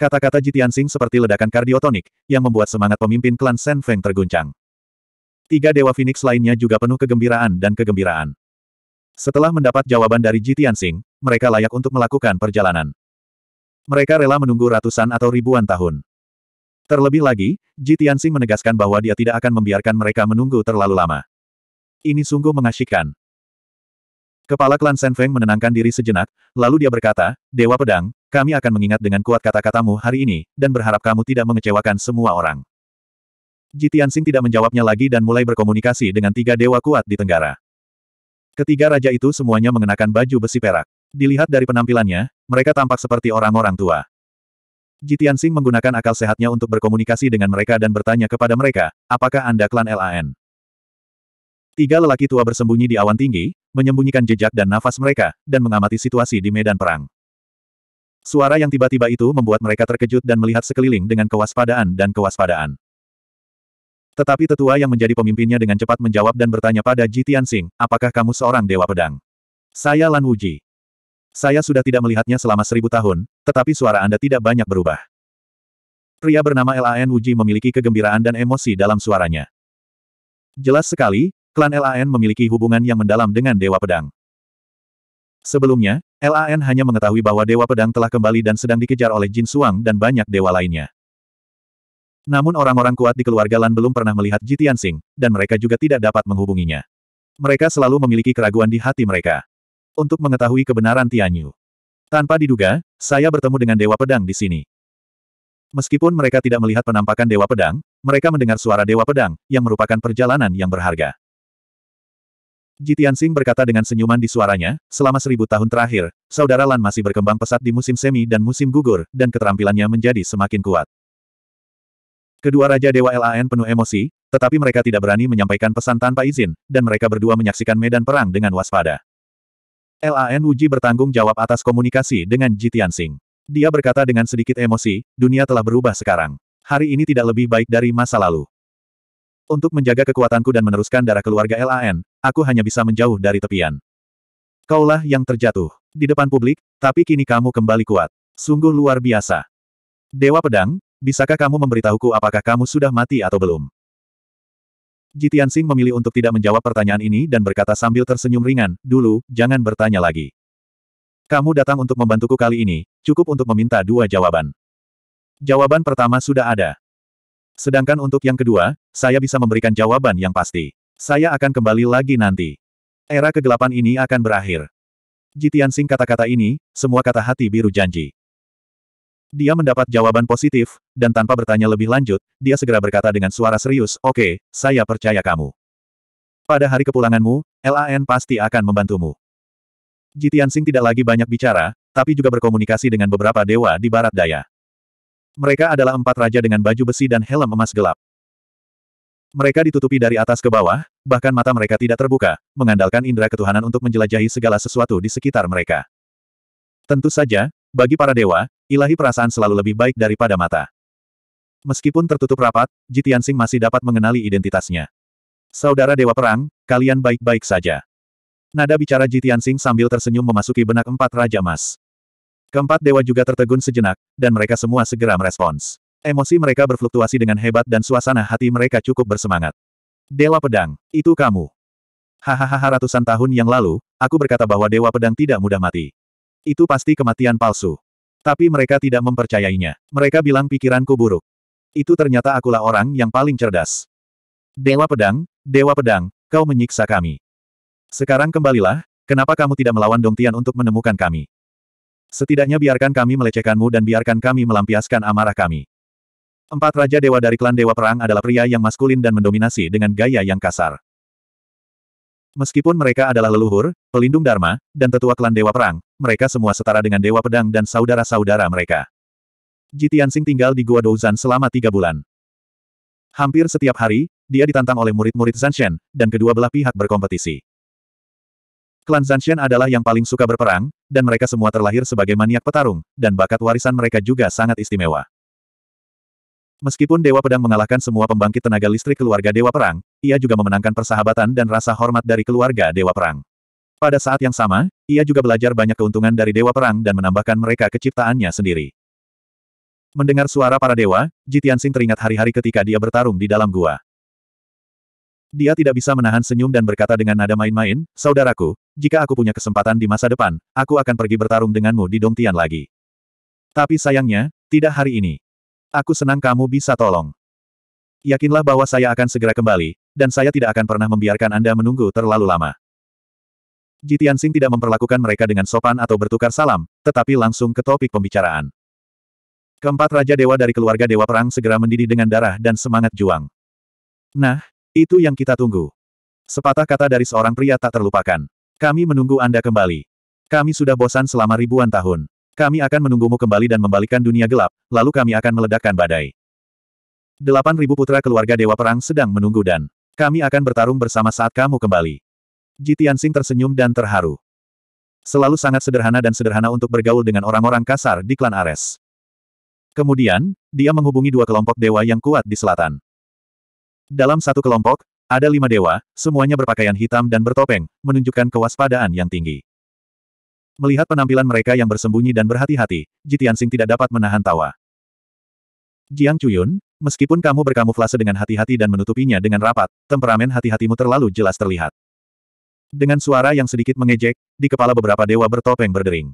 Kata-kata Jitian Sing seperti ledakan kardiotonik, yang membuat semangat pemimpin klan Shen Feng terguncang. Tiga Dewa Phoenix lainnya juga penuh kegembiraan dan kegembiraan. Setelah mendapat jawaban dari Jitian Sing, mereka layak untuk melakukan perjalanan. Mereka rela menunggu ratusan atau ribuan tahun. Terlebih lagi, Jitian Sing menegaskan bahwa dia tidak akan membiarkan mereka menunggu terlalu lama. Ini sungguh mengasyikkan. Kepala klan Shen Feng menenangkan diri sejenak, lalu dia berkata, Dewa Pedang, kami akan mengingat dengan kuat kata-katamu hari ini, dan berharap kamu tidak mengecewakan semua orang. Jitian Sing tidak menjawabnya lagi dan mulai berkomunikasi dengan tiga dewa kuat di Tenggara. Ketiga raja itu semuanya mengenakan baju besi perak. Dilihat dari penampilannya, mereka tampak seperti orang-orang tua. Jitian Sing menggunakan akal sehatnya untuk berkomunikasi dengan mereka dan bertanya kepada mereka, apakah Anda klan LAN? Tiga lelaki tua bersembunyi di awan tinggi, menyembunyikan jejak dan nafas mereka, dan mengamati situasi di medan perang. Suara yang tiba-tiba itu membuat mereka terkejut dan melihat sekeliling dengan kewaspadaan dan kewaspadaan. Tetapi tetua yang menjadi pemimpinnya dengan cepat menjawab dan bertanya pada Ji Tianxing, apakah kamu seorang dewa pedang? Saya Lan Wuji. Saya sudah tidak melihatnya selama seribu tahun, tetapi suara Anda tidak banyak berubah. Pria bernama Lan Wuji memiliki kegembiraan dan emosi dalam suaranya. Jelas sekali, klan LAN memiliki hubungan yang mendalam dengan Dewa Pedang. Sebelumnya, LAN hanya mengetahui bahwa Dewa Pedang telah kembali dan sedang dikejar oleh Jin Suang dan banyak dewa lainnya. Namun orang-orang kuat di keluarga Lan belum pernah melihat Ji Tianxing, dan mereka juga tidak dapat menghubunginya. Mereka selalu memiliki keraguan di hati mereka. Untuk mengetahui kebenaran Tianyu. Tanpa diduga, saya bertemu dengan Dewa Pedang di sini. Meskipun mereka tidak melihat penampakan Dewa Pedang, mereka mendengar suara Dewa Pedang, yang merupakan perjalanan yang berharga. Jitian Sing berkata dengan senyuman di suaranya, selama seribu tahun terakhir, saudara Lan masih berkembang pesat di musim semi dan musim gugur, dan keterampilannya menjadi semakin kuat. Kedua Raja Dewa LAN penuh emosi, tetapi mereka tidak berani menyampaikan pesan tanpa izin, dan mereka berdua menyaksikan medan perang dengan waspada. LAN Wuji bertanggung jawab atas komunikasi dengan Jitian Sing. Dia berkata dengan sedikit emosi, dunia telah berubah sekarang. Hari ini tidak lebih baik dari masa lalu. Untuk menjaga kekuatanku dan meneruskan darah keluarga LAN, aku hanya bisa menjauh dari tepian. Kaulah yang terjatuh. Di depan publik, tapi kini kamu kembali kuat. Sungguh luar biasa. Dewa Pedang, bisakah kamu memberitahuku apakah kamu sudah mati atau belum? Jitian Sing memilih untuk tidak menjawab pertanyaan ini dan berkata sambil tersenyum ringan, dulu, jangan bertanya lagi. Kamu datang untuk membantuku kali ini, cukup untuk meminta dua jawaban. Jawaban pertama sudah ada. Sedangkan untuk yang kedua, saya bisa memberikan jawaban yang pasti. Saya akan kembali lagi nanti. Era kegelapan ini akan berakhir. Jitian Sing kata-kata ini, semua kata hati biru janji. Dia mendapat jawaban positif, dan tanpa bertanya lebih lanjut, dia segera berkata dengan suara serius, Oke, okay, saya percaya kamu. Pada hari kepulanganmu, LAN pasti akan membantumu. Jitian Sing tidak lagi banyak bicara, tapi juga berkomunikasi dengan beberapa dewa di barat daya. Mereka adalah empat raja dengan baju besi dan helm emas gelap. Mereka ditutupi dari atas ke bawah, bahkan mata mereka tidak terbuka, mengandalkan indera ketuhanan untuk menjelajahi segala sesuatu di sekitar mereka. Tentu saja, bagi para dewa, ilahi perasaan selalu lebih baik daripada mata. Meskipun tertutup rapat, Jitian Sing masih dapat mengenali identitasnya. Saudara Dewa Perang, kalian baik-baik saja. Nada bicara Jitian Sing sambil tersenyum memasuki benak empat Raja emas. Keempat dewa juga tertegun sejenak, dan mereka semua segera merespons. Emosi mereka berfluktuasi dengan hebat dan suasana hati mereka cukup bersemangat. Dewa Pedang, itu kamu. Hahaha ratusan tahun yang lalu, aku berkata bahwa Dewa Pedang tidak mudah mati. Itu pasti kematian palsu. Tapi mereka tidak mempercayainya. Mereka bilang pikiranku buruk. Itu ternyata akulah orang yang paling cerdas. Dewa Pedang, Dewa Pedang, kau menyiksa kami. Sekarang kembalilah, kenapa kamu tidak melawan Dong Tian untuk menemukan kami? Setidaknya biarkan kami melecehkanmu dan biarkan kami melampiaskan amarah kami. Empat Raja Dewa dari klan Dewa Perang adalah pria yang maskulin dan mendominasi dengan gaya yang kasar. Meskipun mereka adalah leluhur, pelindung Dharma, dan tetua klan Dewa Perang, mereka semua setara dengan Dewa Pedang dan saudara-saudara mereka. Jitiansing tinggal di Gua Douzan selama tiga bulan. Hampir setiap hari, dia ditantang oleh murid-murid Zanshen, dan kedua belah pihak berkompetisi. Klan Zanshen adalah yang paling suka berperang, dan mereka semua terlahir sebagai maniak petarung, dan bakat warisan mereka juga sangat istimewa. Meskipun Dewa Pedang mengalahkan semua pembangkit tenaga listrik keluarga Dewa Perang, ia juga memenangkan persahabatan dan rasa hormat dari keluarga Dewa Perang. Pada saat yang sama, ia juga belajar banyak keuntungan dari Dewa Perang dan menambahkan mereka keciptaannya sendiri. Mendengar suara para dewa, Jitian Sing teringat hari-hari ketika dia bertarung di dalam gua. Dia tidak bisa menahan senyum dan berkata dengan nada main-main, Saudaraku, jika aku punya kesempatan di masa depan, aku akan pergi bertarung denganmu di Dongtian lagi. Tapi sayangnya, tidak hari ini. Aku senang kamu bisa tolong. Yakinlah bahwa saya akan segera kembali, dan saya tidak akan pernah membiarkan Anda menunggu terlalu lama. Jitian Jitiansing tidak memperlakukan mereka dengan sopan atau bertukar salam, tetapi langsung ke topik pembicaraan. Keempat Raja Dewa dari keluarga Dewa Perang segera mendidih dengan darah dan semangat juang. Nah, itu yang kita tunggu. Sepatah kata dari seorang pria tak terlupakan. Kami menunggu Anda kembali. Kami sudah bosan selama ribuan tahun. Kami akan menunggumu kembali dan membalikkan dunia gelap, lalu kami akan meledakkan badai. Delapan ribu putra keluarga Dewa Perang sedang menunggu dan kami akan bertarung bersama saat kamu kembali. Ji Tianxing tersenyum dan terharu. Selalu sangat sederhana dan sederhana untuk bergaul dengan orang-orang kasar di klan Ares. Kemudian, dia menghubungi dua kelompok dewa yang kuat di selatan. Dalam satu kelompok, ada lima dewa, semuanya berpakaian hitam dan bertopeng, menunjukkan kewaspadaan yang tinggi. Melihat penampilan mereka yang bersembunyi dan berhati-hati, Jitian Jitiansing tidak dapat menahan tawa. Jiang Chuyun, meskipun kamu berkamuflase dengan hati-hati dan menutupinya dengan rapat, temperamen hati-hatimu terlalu jelas terlihat. Dengan suara yang sedikit mengejek, di kepala beberapa dewa bertopeng berdering.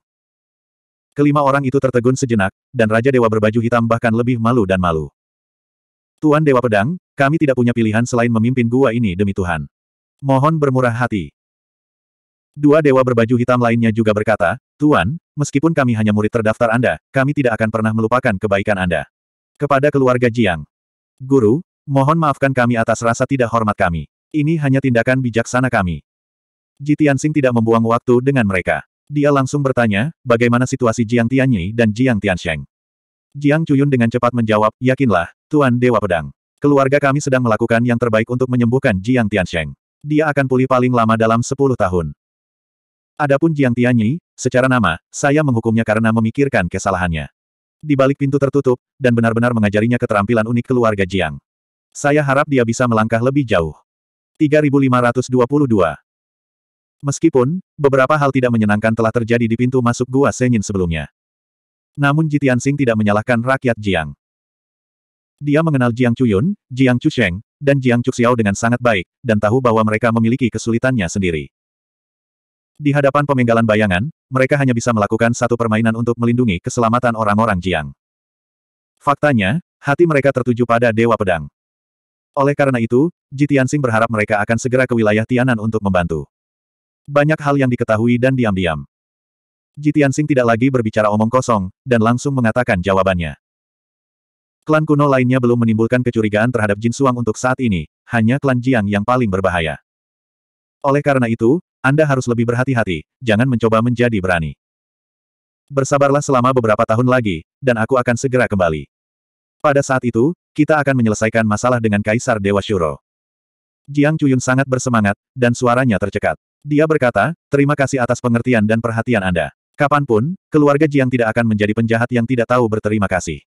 Kelima orang itu tertegun sejenak, dan Raja Dewa berbaju hitam bahkan lebih malu dan malu. Tuan Dewa Pedang, kami tidak punya pilihan selain memimpin gua ini demi Tuhan. Mohon bermurah hati. Dua dewa berbaju hitam lainnya juga berkata, Tuan, meskipun kami hanya murid terdaftar Anda, kami tidak akan pernah melupakan kebaikan Anda. Kepada keluarga Jiang. Guru, mohon maafkan kami atas rasa tidak hormat kami. Ini hanya tindakan bijaksana kami. Ji Tianxing tidak membuang waktu dengan mereka. Dia langsung bertanya, bagaimana situasi Jiang Tianyi dan Jiang Tiansheng. Jiang Cuyun dengan cepat menjawab, yakinlah, Tuan Dewa Pedang. Keluarga kami sedang melakukan yang terbaik untuk menyembuhkan Jiang Tiansheng. Dia akan pulih paling lama dalam 10 tahun. Adapun Jiang Tianyi, secara nama, saya menghukumnya karena memikirkan kesalahannya. Di balik pintu tertutup, dan benar-benar mengajarinya keterampilan unik keluarga Jiang. Saya harap dia bisa melangkah lebih jauh. 3522 Meskipun, beberapa hal tidak menyenangkan telah terjadi di pintu masuk Gua Senin sebelumnya. Namun Ji Tianxing tidak menyalahkan rakyat Jiang. Dia mengenal Jiang Chuyun, Jiang Chusheng, dan Jiang Chuxiao dengan sangat baik, dan tahu bahwa mereka memiliki kesulitannya sendiri. Di hadapan pemenggalan bayangan, mereka hanya bisa melakukan satu permainan untuk melindungi keselamatan orang-orang Jiang. Faktanya, hati mereka tertuju pada Dewa Pedang. Oleh karena itu, Ji berharap mereka akan segera ke wilayah Tianan untuk membantu. Banyak hal yang diketahui dan diam-diam. Ji tidak lagi berbicara omong kosong, dan langsung mengatakan jawabannya. Klan kuno lainnya belum menimbulkan kecurigaan terhadap Jin Suang untuk saat ini, hanya klan Jiang yang paling berbahaya. Oleh karena itu, anda harus lebih berhati-hati, jangan mencoba menjadi berani. Bersabarlah selama beberapa tahun lagi, dan aku akan segera kembali. Pada saat itu, kita akan menyelesaikan masalah dengan Kaisar Dewa Shuro. Jiang Chuyun sangat bersemangat, dan suaranya tercekat. Dia berkata, terima kasih atas pengertian dan perhatian Anda. Kapanpun, keluarga Jiang tidak akan menjadi penjahat yang tidak tahu berterima kasih.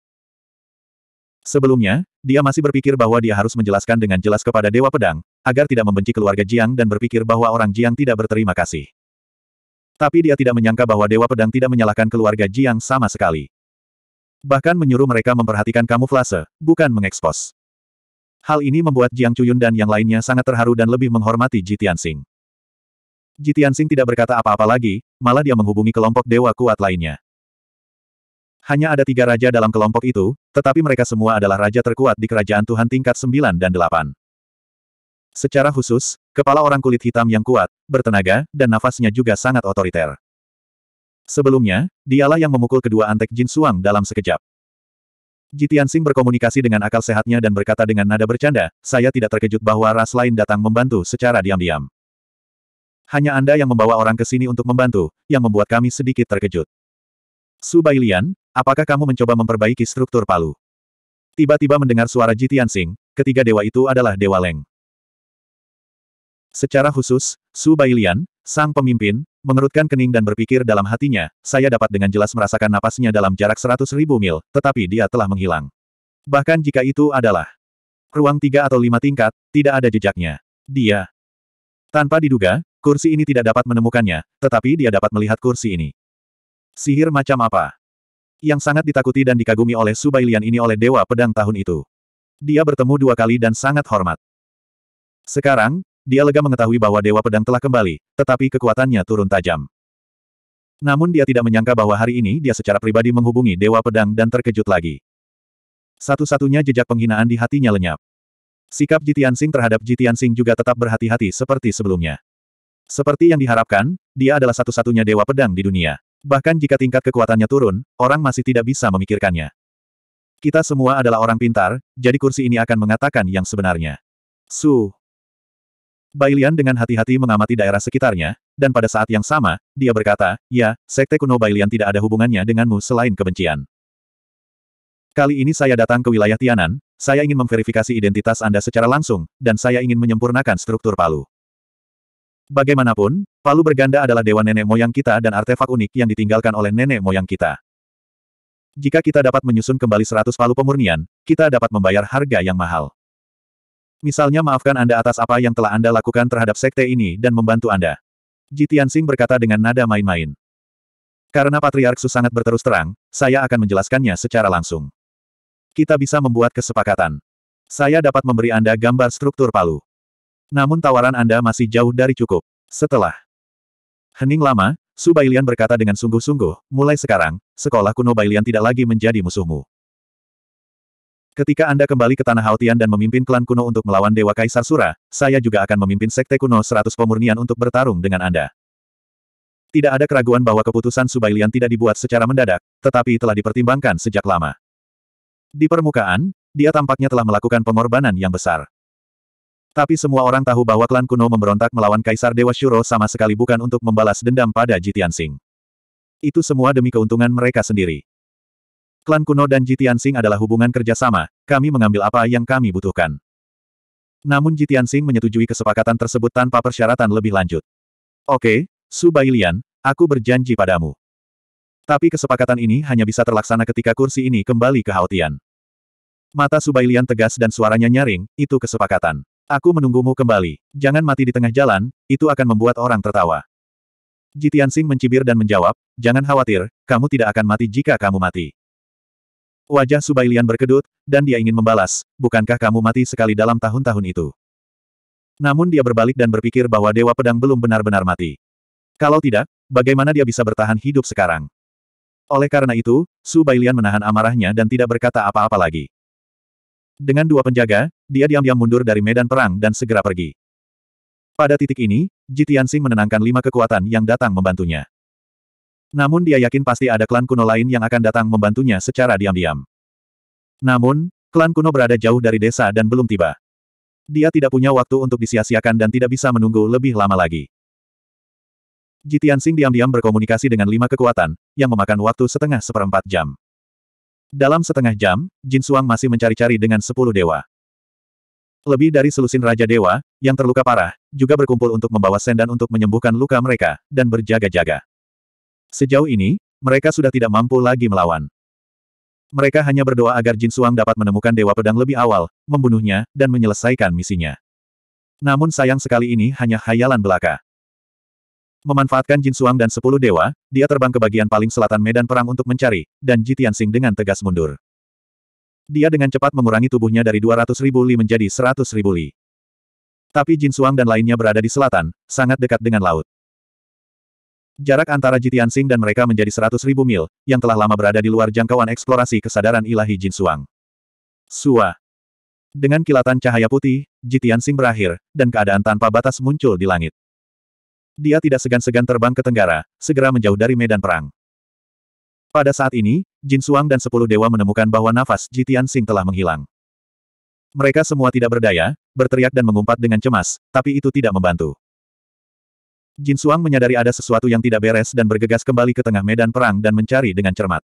Sebelumnya, dia masih berpikir bahwa dia harus menjelaskan dengan jelas kepada Dewa Pedang, agar tidak membenci keluarga Jiang dan berpikir bahwa orang Jiang tidak berterima kasih. Tapi dia tidak menyangka bahwa Dewa Pedang tidak menyalahkan keluarga Jiang sama sekali. Bahkan menyuruh mereka memperhatikan kamuflase, bukan mengekspos. Hal ini membuat Jiang Chuyun dan yang lainnya sangat terharu dan lebih menghormati Ji Tianxing. Ji Tianxing tidak berkata apa-apa lagi, malah dia menghubungi kelompok dewa kuat lainnya. Hanya ada tiga raja dalam kelompok itu, tetapi mereka semua adalah raja terkuat di kerajaan Tuhan tingkat 9 dan 8. Secara khusus, kepala orang kulit hitam yang kuat, bertenaga, dan nafasnya juga sangat otoriter. Sebelumnya, dialah yang memukul kedua antek Jin Suang dalam sekejap. Jitian Sing berkomunikasi dengan akal sehatnya dan berkata dengan nada bercanda, saya tidak terkejut bahwa ras lain datang membantu secara diam-diam. Hanya Anda yang membawa orang ke sini untuk membantu, yang membuat kami sedikit terkejut. Su Bailian, apakah kamu mencoba memperbaiki struktur palu? Tiba-tiba mendengar suara Jitian Sing, ketiga dewa itu adalah Dewa Leng. Secara khusus, Su Bailian, sang pemimpin, mengerutkan kening dan berpikir dalam hatinya, saya dapat dengan jelas merasakan napasnya dalam jarak seratus ribu mil, tetapi dia telah menghilang. Bahkan jika itu adalah ruang tiga atau lima tingkat, tidak ada jejaknya. Dia. Tanpa diduga, kursi ini tidak dapat menemukannya, tetapi dia dapat melihat kursi ini. Sihir macam apa? Yang sangat ditakuti dan dikagumi oleh Subailian ini oleh Dewa Pedang tahun itu. Dia bertemu dua kali dan sangat hormat. Sekarang, dia lega mengetahui bahwa Dewa Pedang telah kembali, tetapi kekuatannya turun tajam. Namun dia tidak menyangka bahwa hari ini dia secara pribadi menghubungi Dewa Pedang dan terkejut lagi. Satu-satunya jejak penghinaan di hatinya lenyap. Sikap Jitian Sing terhadap Jitian Sing juga tetap berhati-hati seperti sebelumnya. Seperti yang diharapkan, dia adalah satu-satunya Dewa Pedang di dunia. Bahkan jika tingkat kekuatannya turun, orang masih tidak bisa memikirkannya. Kita semua adalah orang pintar, jadi kursi ini akan mengatakan yang sebenarnya. Su, Bailian dengan hati-hati mengamati daerah sekitarnya, dan pada saat yang sama, dia berkata, ya, sekte kuno Bailian tidak ada hubungannya denganmu selain kebencian. Kali ini saya datang ke wilayah Tianan, saya ingin memverifikasi identitas Anda secara langsung, dan saya ingin menyempurnakan struktur Palu. Bagaimanapun, Palu berganda adalah dewa nenek moyang kita dan artefak unik yang ditinggalkan oleh nenek moyang kita. Jika kita dapat menyusun kembali 100 palu pemurnian, kita dapat membayar harga yang mahal. Misalnya maafkan Anda atas apa yang telah Anda lakukan terhadap sekte ini dan membantu Anda. Jitian Sing berkata dengan nada main-main. Karena Patriark Su sangat berterus terang, saya akan menjelaskannya secara langsung. Kita bisa membuat kesepakatan. Saya dapat memberi Anda gambar struktur Palu. Namun tawaran Anda masih jauh dari cukup. Setelah hening lama, Su Bailian berkata dengan sungguh-sungguh, mulai sekarang, sekolah kuno Bailian tidak lagi menjadi musuhmu. Ketika Anda kembali ke Tanah Haotian dan memimpin klan kuno untuk melawan Dewa Kaisar Sura, saya juga akan memimpin Sekte Kuno 100 Pemurnian untuk bertarung dengan Anda. Tidak ada keraguan bahwa keputusan Subailian tidak dibuat secara mendadak, tetapi telah dipertimbangkan sejak lama. Di permukaan, dia tampaknya telah melakukan pengorbanan yang besar. Tapi semua orang tahu bahwa klan kuno memberontak melawan Kaisar Dewa Shuro sama sekali bukan untuk membalas dendam pada Jitian Singh. Itu semua demi keuntungan mereka sendiri. Klan kuno dan Jitian Jitiansing adalah hubungan kerjasama, kami mengambil apa yang kami butuhkan. Namun Jitian Jitiansing menyetujui kesepakatan tersebut tanpa persyaratan lebih lanjut. Oke, Su Bailian, aku berjanji padamu. Tapi kesepakatan ini hanya bisa terlaksana ketika kursi ini kembali ke Haotian. Mata Subailian tegas dan suaranya nyaring, itu kesepakatan. Aku menunggumu kembali. Jangan mati di tengah jalan, itu akan membuat orang tertawa. Jitian Jitiansing mencibir dan menjawab, jangan khawatir, kamu tidak akan mati jika kamu mati. Wajah Subailian berkedut, dan dia ingin membalas, bukankah kamu mati sekali dalam tahun-tahun itu? Namun dia berbalik dan berpikir bahwa Dewa Pedang belum benar-benar mati. Kalau tidak, bagaimana dia bisa bertahan hidup sekarang? Oleh karena itu, Subailian menahan amarahnya dan tidak berkata apa-apa lagi. Dengan dua penjaga, dia diam-diam mundur dari medan perang dan segera pergi. Pada titik ini, Jitian Sing menenangkan lima kekuatan yang datang membantunya. Namun dia yakin pasti ada klan kuno lain yang akan datang membantunya secara diam-diam. Namun, klan kuno berada jauh dari desa dan belum tiba. Dia tidak punya waktu untuk disia-siakan dan tidak bisa menunggu lebih lama lagi. Jitian Sing diam-diam berkomunikasi dengan lima kekuatan, yang memakan waktu setengah seperempat jam. Dalam setengah jam, Jin Suang masih mencari-cari dengan sepuluh dewa. Lebih dari selusin Raja Dewa, yang terluka parah, juga berkumpul untuk membawa sendan untuk menyembuhkan luka mereka, dan berjaga-jaga. Sejauh ini, mereka sudah tidak mampu lagi melawan. Mereka hanya berdoa agar Jin Suang dapat menemukan Dewa Pedang lebih awal, membunuhnya, dan menyelesaikan misinya. Namun sayang sekali ini hanya khayalan belaka. Memanfaatkan Jin Suang dan sepuluh dewa, dia terbang ke bagian paling selatan medan perang untuk mencari, dan Ji Tianxing dengan tegas mundur. Dia dengan cepat mengurangi tubuhnya dari 200 ribu li menjadi 100 ribu li. Tapi Jin Suang dan lainnya berada di selatan, sangat dekat dengan laut. Jarak antara Jitian Sing dan mereka menjadi seratus ribu mil, yang telah lama berada di luar jangkauan eksplorasi kesadaran ilahi Jin Suang. Sua. Dengan kilatan cahaya putih, Jitian Sing berakhir, dan keadaan tanpa batas muncul di langit. Dia tidak segan-segan terbang ke tenggara, segera menjauh dari medan perang. Pada saat ini, Jin Suang dan sepuluh dewa menemukan bahwa nafas Jitian Sing telah menghilang. Mereka semua tidak berdaya, berteriak dan mengumpat dengan cemas, tapi itu tidak membantu. Jin Suang menyadari ada sesuatu yang tidak beres dan bergegas kembali ke tengah medan perang dan mencari dengan cermat.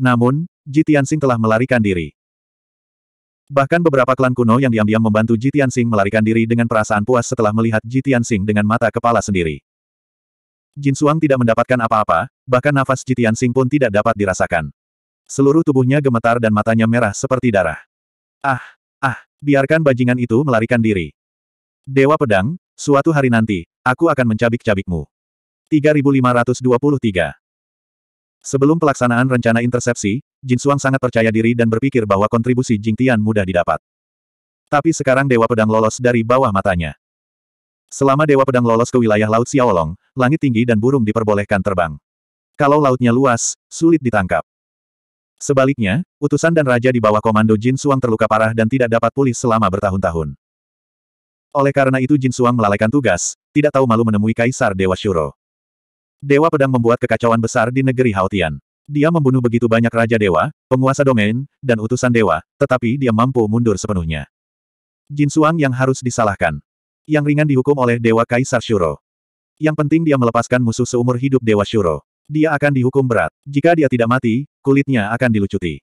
Namun, Ji Tianxing telah melarikan diri. Bahkan beberapa klan kuno yang diam-diam membantu Ji Tianxing melarikan diri dengan perasaan puas setelah melihat Ji Tianxing dengan mata kepala sendiri. Jin Suang tidak mendapatkan apa-apa, bahkan nafas Ji Tianxing pun tidak dapat dirasakan. Seluruh tubuhnya gemetar dan matanya merah seperti darah. Ah, ah, biarkan bajingan itu melarikan diri. Dewa Pedang, suatu hari nanti, Aku akan mencabik-cabikmu. 3523 Sebelum pelaksanaan rencana intersepsi, Jin Suang sangat percaya diri dan berpikir bahwa kontribusi Jing Tian mudah didapat. Tapi sekarang Dewa Pedang lolos dari bawah matanya. Selama Dewa Pedang lolos ke wilayah Laut Xiaolong, langit tinggi dan burung diperbolehkan terbang. Kalau lautnya luas, sulit ditangkap. Sebaliknya, utusan dan raja di bawah komando Jin Suang terluka parah dan tidak dapat pulih selama bertahun-tahun. Oleh karena itu Jin Suang melalaikan tugas, tidak tahu malu menemui Kaisar Dewa Shuro. Dewa Pedang membuat kekacauan besar di negeri Haotian. Dia membunuh begitu banyak Raja Dewa, penguasa domain, dan utusan Dewa, tetapi dia mampu mundur sepenuhnya. Jin Suang yang harus disalahkan. Yang ringan dihukum oleh Dewa Kaisar Shuro. Yang penting dia melepaskan musuh seumur hidup Dewa Shuro. Dia akan dihukum berat. Jika dia tidak mati, kulitnya akan dilucuti.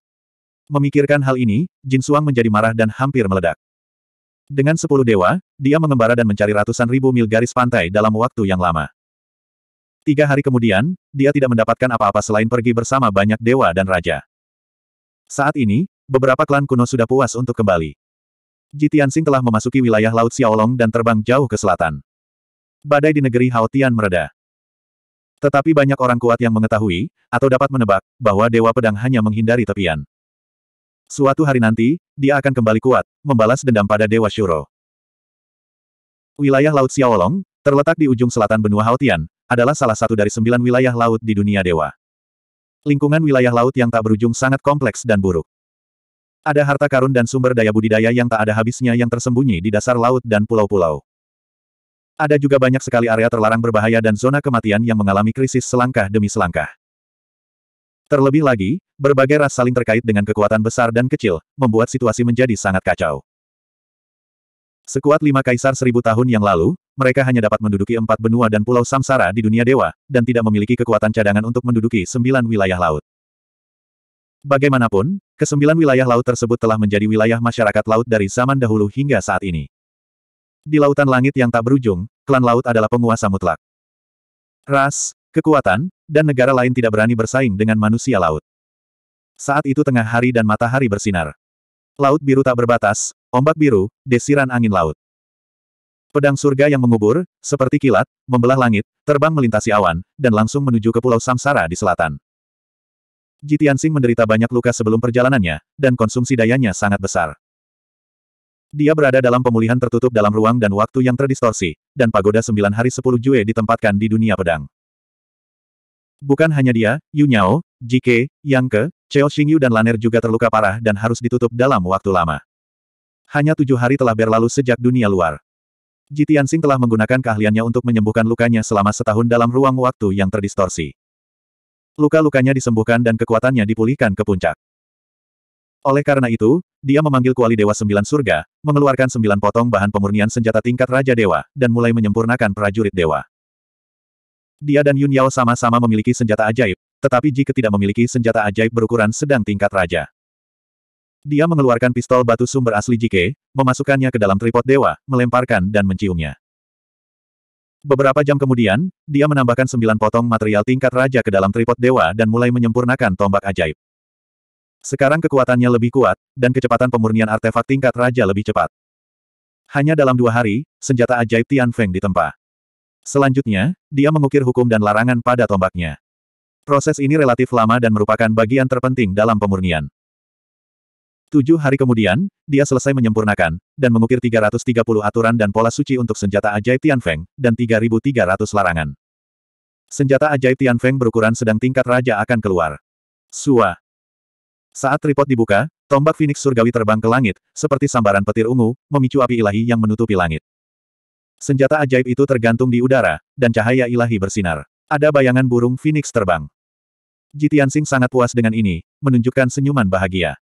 Memikirkan hal ini, Jin Suang menjadi marah dan hampir meledak. Dengan sepuluh dewa, dia mengembara dan mencari ratusan ribu mil garis pantai dalam waktu yang lama. Tiga hari kemudian, dia tidak mendapatkan apa-apa selain pergi bersama banyak dewa dan raja. Saat ini, beberapa klan kuno sudah puas untuk kembali. Jitiansing telah memasuki wilayah Laut Xiaolong dan terbang jauh ke selatan. Badai di negeri Haotian mereda. Tetapi banyak orang kuat yang mengetahui, atau dapat menebak, bahwa Dewa Pedang hanya menghindari tepian. Suatu hari nanti, dia akan kembali kuat, membalas dendam pada Dewa Shuro. Wilayah Laut Xiaolong, terletak di ujung selatan benua Haotian, adalah salah satu dari sembilan wilayah laut di dunia dewa. Lingkungan wilayah laut yang tak berujung sangat kompleks dan buruk. Ada harta karun dan sumber daya budidaya yang tak ada habisnya yang tersembunyi di dasar laut dan pulau-pulau. Ada juga banyak sekali area terlarang berbahaya dan zona kematian yang mengalami krisis selangkah demi selangkah. Terlebih lagi, berbagai ras saling terkait dengan kekuatan besar dan kecil, membuat situasi menjadi sangat kacau. Sekuat lima kaisar seribu tahun yang lalu, mereka hanya dapat menduduki empat benua dan pulau samsara di dunia dewa, dan tidak memiliki kekuatan cadangan untuk menduduki sembilan wilayah laut. Bagaimanapun, kesembilan wilayah laut tersebut telah menjadi wilayah masyarakat laut dari zaman dahulu hingga saat ini. Di lautan langit yang tak berujung, klan laut adalah penguasa mutlak. Ras, kekuatan, dan negara lain tidak berani bersaing dengan manusia laut. Saat itu tengah hari dan matahari bersinar. Laut biru tak berbatas, ombak biru, desiran angin laut. Pedang surga yang mengubur, seperti kilat, membelah langit, terbang melintasi awan, dan langsung menuju ke Pulau Samsara di selatan. Jitiansing menderita banyak luka sebelum perjalanannya, dan konsumsi dayanya sangat besar. Dia berada dalam pemulihan tertutup dalam ruang dan waktu yang terdistorsi, dan pagoda sembilan hari sepuluh jue ditempatkan di dunia pedang. Bukan hanya dia, Yu Nyao, Jike, Yang Ke, Cheo Xingyu dan Laner juga terluka parah dan harus ditutup dalam waktu lama. Hanya tujuh hari telah berlalu sejak dunia luar. Ji telah menggunakan keahliannya untuk menyembuhkan lukanya selama setahun dalam ruang waktu yang terdistorsi. Luka-lukanya disembuhkan dan kekuatannya dipulihkan ke puncak. Oleh karena itu, dia memanggil kuali Dewa Sembilan Surga, mengeluarkan sembilan potong bahan pemurnian senjata tingkat Raja Dewa, dan mulai menyempurnakan prajurit Dewa. Dia dan Yun Yao sama-sama memiliki senjata ajaib, tetapi Jike tidak memiliki senjata ajaib berukuran sedang tingkat raja. Dia mengeluarkan pistol batu sumber asli Jike, memasukkannya ke dalam tripod dewa, melemparkan dan menciumnya. Beberapa jam kemudian, dia menambahkan sembilan potong material tingkat raja ke dalam tripod dewa dan mulai menyempurnakan tombak ajaib. Sekarang kekuatannya lebih kuat, dan kecepatan pemurnian artefak tingkat raja lebih cepat. Hanya dalam dua hari, senjata ajaib Tian Feng ditempa. Selanjutnya, dia mengukir hukum dan larangan pada tombaknya. Proses ini relatif lama dan merupakan bagian terpenting dalam pemurnian. Tujuh hari kemudian, dia selesai menyempurnakan, dan mengukir 330 aturan dan pola suci untuk senjata ajaib Tianfeng, dan 3.300 larangan. Senjata ajaib Tianfeng berukuran sedang tingkat raja akan keluar. Sua. Saat tripod dibuka, tombak Phoenix Surgawi terbang ke langit, seperti sambaran petir ungu, memicu api ilahi yang menutupi langit. Senjata ajaib itu tergantung di udara, dan cahaya ilahi bersinar. Ada bayangan burung Phoenix terbang. Jitian Sing sangat puas dengan ini, menunjukkan senyuman bahagia.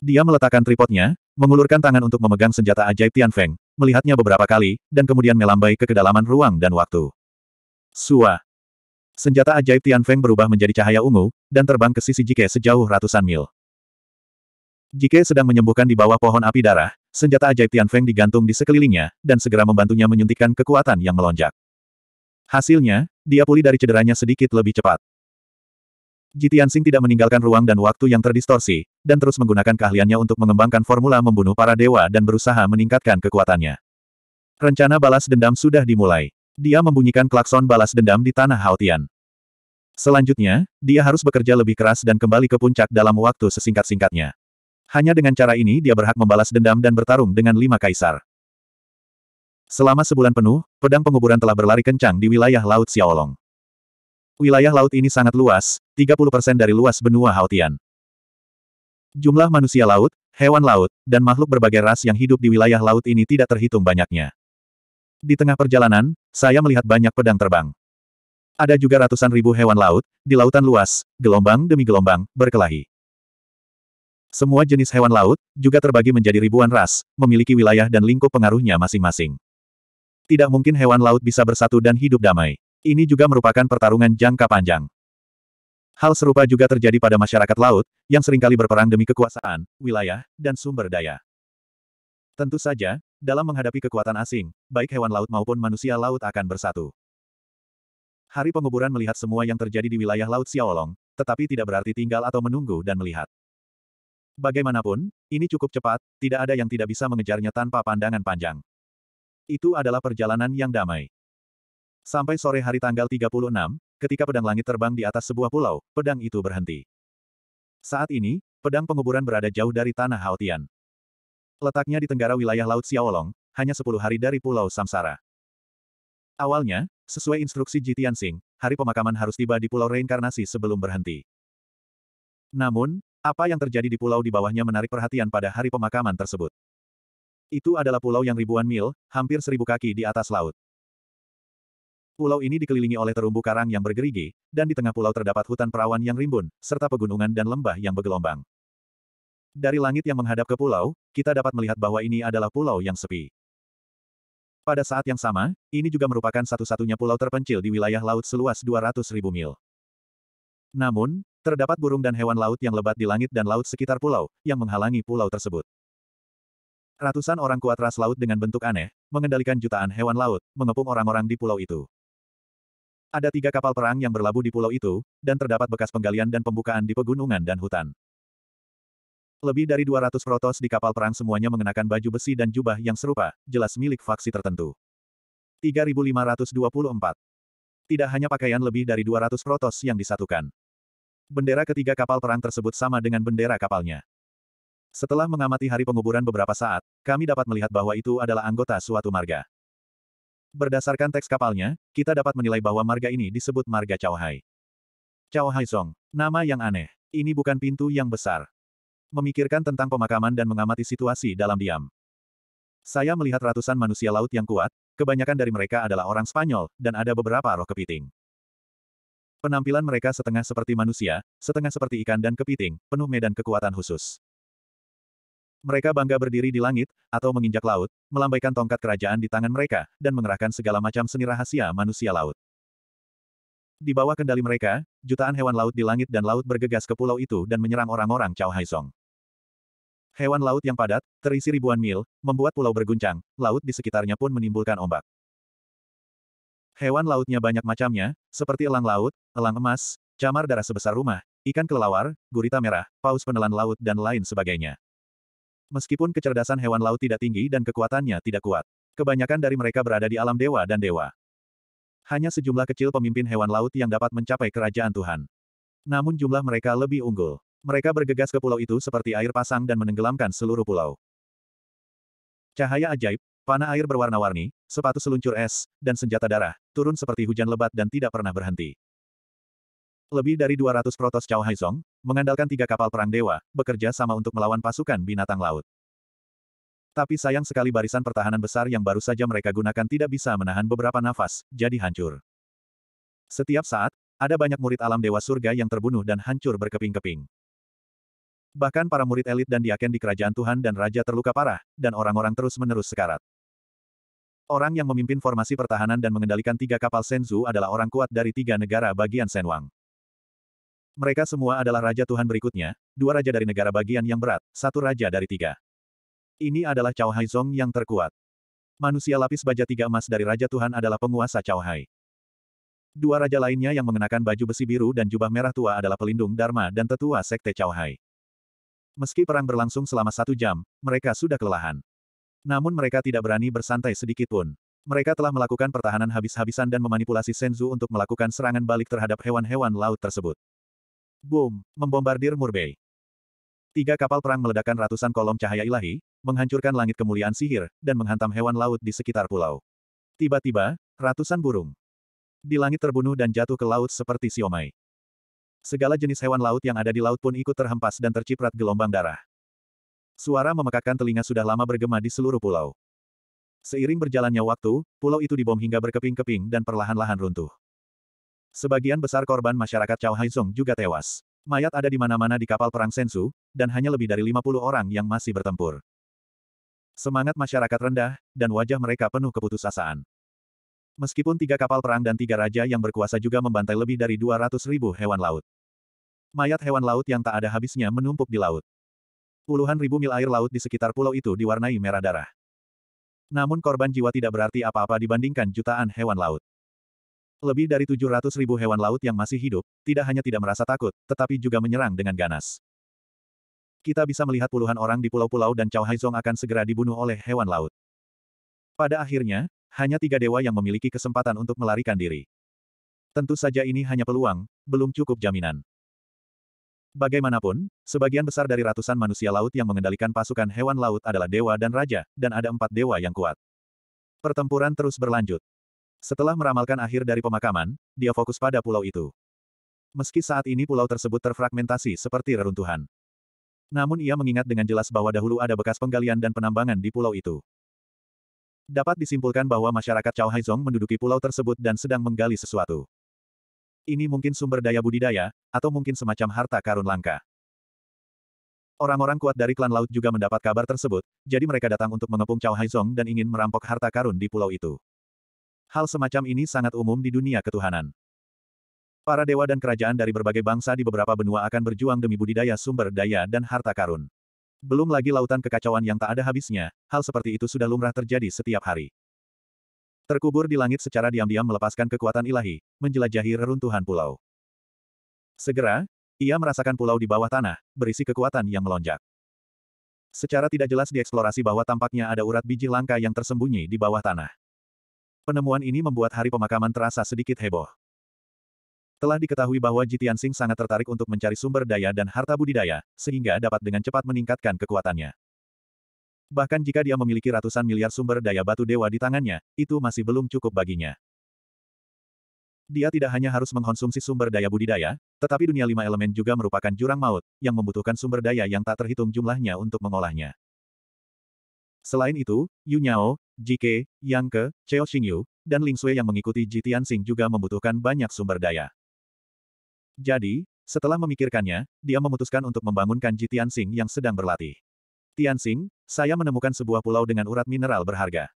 Dia meletakkan tripodnya, mengulurkan tangan untuk memegang senjata ajaib Tian Feng, melihatnya beberapa kali, dan kemudian melambai ke kedalaman ruang dan waktu. Sua. Senjata ajaib Tian Feng berubah menjadi cahaya ungu, dan terbang ke sisi Jike sejauh ratusan mil. Jike sedang menyembuhkan di bawah pohon api darah, Senjata ajaib Tian Feng digantung di sekelilingnya, dan segera membantunya menyuntikkan kekuatan yang melonjak. Hasilnya, dia pulih dari cederanya sedikit lebih cepat. Sing tidak meninggalkan ruang dan waktu yang terdistorsi, dan terus menggunakan keahliannya untuk mengembangkan formula membunuh para dewa dan berusaha meningkatkan kekuatannya. Rencana balas dendam sudah dimulai. Dia membunyikan klakson balas dendam di tanah Haotian. Selanjutnya, dia harus bekerja lebih keras dan kembali ke puncak dalam waktu sesingkat-singkatnya. Hanya dengan cara ini dia berhak membalas dendam dan bertarung dengan lima kaisar. Selama sebulan penuh, pedang penguburan telah berlari kencang di wilayah Laut Xiaolong. Wilayah laut ini sangat luas, 30% dari luas benua Haotian. Jumlah manusia laut, hewan laut, dan makhluk berbagai ras yang hidup di wilayah laut ini tidak terhitung banyaknya. Di tengah perjalanan, saya melihat banyak pedang terbang. Ada juga ratusan ribu hewan laut, di lautan luas, gelombang demi gelombang, berkelahi. Semua jenis hewan laut, juga terbagi menjadi ribuan ras, memiliki wilayah dan lingkup pengaruhnya masing-masing. Tidak mungkin hewan laut bisa bersatu dan hidup damai. Ini juga merupakan pertarungan jangka panjang. Hal serupa juga terjadi pada masyarakat laut, yang seringkali berperang demi kekuasaan, wilayah, dan sumber daya. Tentu saja, dalam menghadapi kekuatan asing, baik hewan laut maupun manusia laut akan bersatu. Hari penguburan melihat semua yang terjadi di wilayah Laut Xiaolong, tetapi tidak berarti tinggal atau menunggu dan melihat. Bagaimanapun, ini cukup cepat, tidak ada yang tidak bisa mengejarnya tanpa pandangan panjang. Itu adalah perjalanan yang damai. Sampai sore hari tanggal 36, ketika pedang langit terbang di atas sebuah pulau, pedang itu berhenti. Saat ini, pedang penguburan berada jauh dari tanah Haotian. Letaknya di tenggara wilayah Laut Xiaolong, hanya 10 hari dari Pulau Samsara. Awalnya, sesuai instruksi Jitian Singh, hari pemakaman harus tiba di Pulau Reinkarnasi sebelum berhenti. Namun, apa yang terjadi di pulau di bawahnya menarik perhatian pada hari pemakaman tersebut. Itu adalah pulau yang ribuan mil, hampir seribu kaki di atas laut. Pulau ini dikelilingi oleh terumbu karang yang bergerigi, dan di tengah pulau terdapat hutan perawan yang rimbun, serta pegunungan dan lembah yang bergelombang. Dari langit yang menghadap ke pulau, kita dapat melihat bahwa ini adalah pulau yang sepi. Pada saat yang sama, ini juga merupakan satu-satunya pulau terpencil di wilayah laut seluas 200.000 mil. Namun, Terdapat burung dan hewan laut yang lebat di langit dan laut sekitar pulau, yang menghalangi pulau tersebut. Ratusan orang kuat ras laut dengan bentuk aneh, mengendalikan jutaan hewan laut, mengepung orang-orang di pulau itu. Ada tiga kapal perang yang berlabuh di pulau itu, dan terdapat bekas penggalian dan pembukaan di pegunungan dan hutan. Lebih dari 200 protos di kapal perang semuanya mengenakan baju besi dan jubah yang serupa, jelas milik faksi tertentu. 3524. Tidak hanya pakaian lebih dari 200 protos yang disatukan. Bendera ketiga kapal perang tersebut sama dengan bendera kapalnya. Setelah mengamati hari penguburan beberapa saat, kami dapat melihat bahwa itu adalah anggota suatu marga. Berdasarkan teks kapalnya, kita dapat menilai bahwa marga ini disebut marga Cao Hai. Cao Hai Song, nama yang aneh. Ini bukan pintu yang besar. Memikirkan tentang pemakaman dan mengamati situasi dalam diam. Saya melihat ratusan manusia laut yang kuat, kebanyakan dari mereka adalah orang Spanyol, dan ada beberapa roh kepiting. Penampilan mereka setengah seperti manusia, setengah seperti ikan dan kepiting, penuh medan kekuatan khusus. Mereka bangga berdiri di langit, atau menginjak laut, melambaikan tongkat kerajaan di tangan mereka, dan mengerahkan segala macam seni rahasia manusia laut. Di bawah kendali mereka, jutaan hewan laut di langit dan laut bergegas ke pulau itu dan menyerang orang-orang Cao Haizong. Hewan laut yang padat, terisi ribuan mil, membuat pulau berguncang, laut di sekitarnya pun menimbulkan ombak. Hewan lautnya banyak macamnya, seperti elang laut, elang emas, camar darah sebesar rumah, ikan kelelawar, gurita merah, paus penelan laut dan lain sebagainya. Meskipun kecerdasan hewan laut tidak tinggi dan kekuatannya tidak kuat, kebanyakan dari mereka berada di alam dewa dan dewa. Hanya sejumlah kecil pemimpin hewan laut yang dapat mencapai kerajaan Tuhan. Namun jumlah mereka lebih unggul. Mereka bergegas ke pulau itu seperti air pasang dan menenggelamkan seluruh pulau. Cahaya ajaib, Panah air berwarna-warni, sepatu seluncur es, dan senjata darah, turun seperti hujan lebat dan tidak pernah berhenti. Lebih dari 200 protos Cao Haizong, mengandalkan tiga kapal perang dewa, bekerja sama untuk melawan pasukan binatang laut. Tapi sayang sekali barisan pertahanan besar yang baru saja mereka gunakan tidak bisa menahan beberapa nafas, jadi hancur. Setiap saat, ada banyak murid alam dewa surga yang terbunuh dan hancur berkeping-keping. Bahkan para murid elit dan diaken di kerajaan Tuhan dan Raja terluka parah, dan orang-orang terus-menerus sekarat. Orang yang memimpin formasi pertahanan dan mengendalikan tiga kapal Senzu adalah orang kuat dari tiga negara bagian Senwang. Mereka semua adalah Raja Tuhan berikutnya, dua raja dari negara bagian yang berat, satu raja dari tiga. Ini adalah Cao Hai Zong yang terkuat. Manusia lapis baja tiga emas dari Raja Tuhan adalah penguasa Cao Hai. Dua raja lainnya yang mengenakan baju besi biru dan jubah merah tua adalah pelindung Dharma dan tetua Sekte Cao Hai. Meski perang berlangsung selama satu jam, mereka sudah kelelahan. Namun mereka tidak berani bersantai sedikit pun. Mereka telah melakukan pertahanan habis-habisan dan memanipulasi Senzu untuk melakukan serangan balik terhadap hewan-hewan laut tersebut. Boom! Membombardir Murbei. Tiga kapal perang meledakkan ratusan kolom cahaya ilahi, menghancurkan langit kemuliaan sihir, dan menghantam hewan laut di sekitar pulau. Tiba-tiba, ratusan burung di langit terbunuh dan jatuh ke laut seperti siomay. Segala jenis hewan laut yang ada di laut pun ikut terhempas dan terciprat gelombang darah. Suara memekakkan telinga sudah lama bergema di seluruh pulau. Seiring berjalannya waktu, pulau itu dibom hingga berkeping-keping dan perlahan-lahan runtuh. Sebagian besar korban masyarakat Chao Haizong juga tewas. Mayat ada di mana-mana di kapal perang Sensu, dan hanya lebih dari 50 orang yang masih bertempur. Semangat masyarakat rendah, dan wajah mereka penuh keputusasaan. Meskipun tiga kapal perang dan tiga raja yang berkuasa juga membantai lebih dari 200 ribu hewan laut. Mayat hewan laut yang tak ada habisnya menumpuk di laut. Puluhan ribu mil air laut di sekitar pulau itu diwarnai merah darah. Namun korban jiwa tidak berarti apa-apa dibandingkan jutaan hewan laut. Lebih dari 700 ribu hewan laut yang masih hidup, tidak hanya tidak merasa takut, tetapi juga menyerang dengan ganas. Kita bisa melihat puluhan orang di pulau-pulau dan Cao Haizong akan segera dibunuh oleh hewan laut. Pada akhirnya, hanya tiga dewa yang memiliki kesempatan untuk melarikan diri. Tentu saja ini hanya peluang, belum cukup jaminan. Bagaimanapun, sebagian besar dari ratusan manusia laut yang mengendalikan pasukan hewan laut adalah dewa dan raja, dan ada empat dewa yang kuat. Pertempuran terus berlanjut. Setelah meramalkan akhir dari pemakaman, dia fokus pada pulau itu. Meski saat ini pulau tersebut terfragmentasi seperti reruntuhan. Namun ia mengingat dengan jelas bahwa dahulu ada bekas penggalian dan penambangan di pulau itu. Dapat disimpulkan bahwa masyarakat Cao Haizong menduduki pulau tersebut dan sedang menggali sesuatu. Ini mungkin sumber daya budidaya, atau mungkin semacam harta karun langka. Orang-orang kuat dari klan laut juga mendapat kabar tersebut, jadi mereka datang untuk mengepung Cao Haizong dan ingin merampok harta karun di pulau itu. Hal semacam ini sangat umum di dunia ketuhanan. Para dewa dan kerajaan dari berbagai bangsa di beberapa benua akan berjuang demi budidaya sumber daya dan harta karun. Belum lagi lautan kekacauan yang tak ada habisnya, hal seperti itu sudah lumrah terjadi setiap hari. Terkubur di langit secara diam-diam melepaskan kekuatan ilahi, menjelajahi reruntuhan pulau. Segera, ia merasakan pulau di bawah tanah, berisi kekuatan yang melonjak. Secara tidak jelas dieksplorasi bahwa tampaknya ada urat biji langka yang tersembunyi di bawah tanah. Penemuan ini membuat hari pemakaman terasa sedikit heboh. Telah diketahui bahwa Jitian Sing sangat tertarik untuk mencari sumber daya dan harta budidaya, sehingga dapat dengan cepat meningkatkan kekuatannya. Bahkan jika dia memiliki ratusan miliar sumber daya batu dewa di tangannya, itu masih belum cukup baginya. Dia tidak hanya harus mengkonsumsi sumber daya budidaya, tetapi dunia lima elemen juga merupakan jurang maut, yang membutuhkan sumber daya yang tak terhitung jumlahnya untuk mengolahnya. Selain itu, Yu Nyao, Yangke, Yang Ke, Cheo Xingyu, dan Ling Sui yang mengikuti Ji Xing juga membutuhkan banyak sumber daya. Jadi, setelah memikirkannya, dia memutuskan untuk membangunkan Ji Xing yang sedang berlatih. Tianxing, saya menemukan sebuah pulau dengan urat mineral berharga.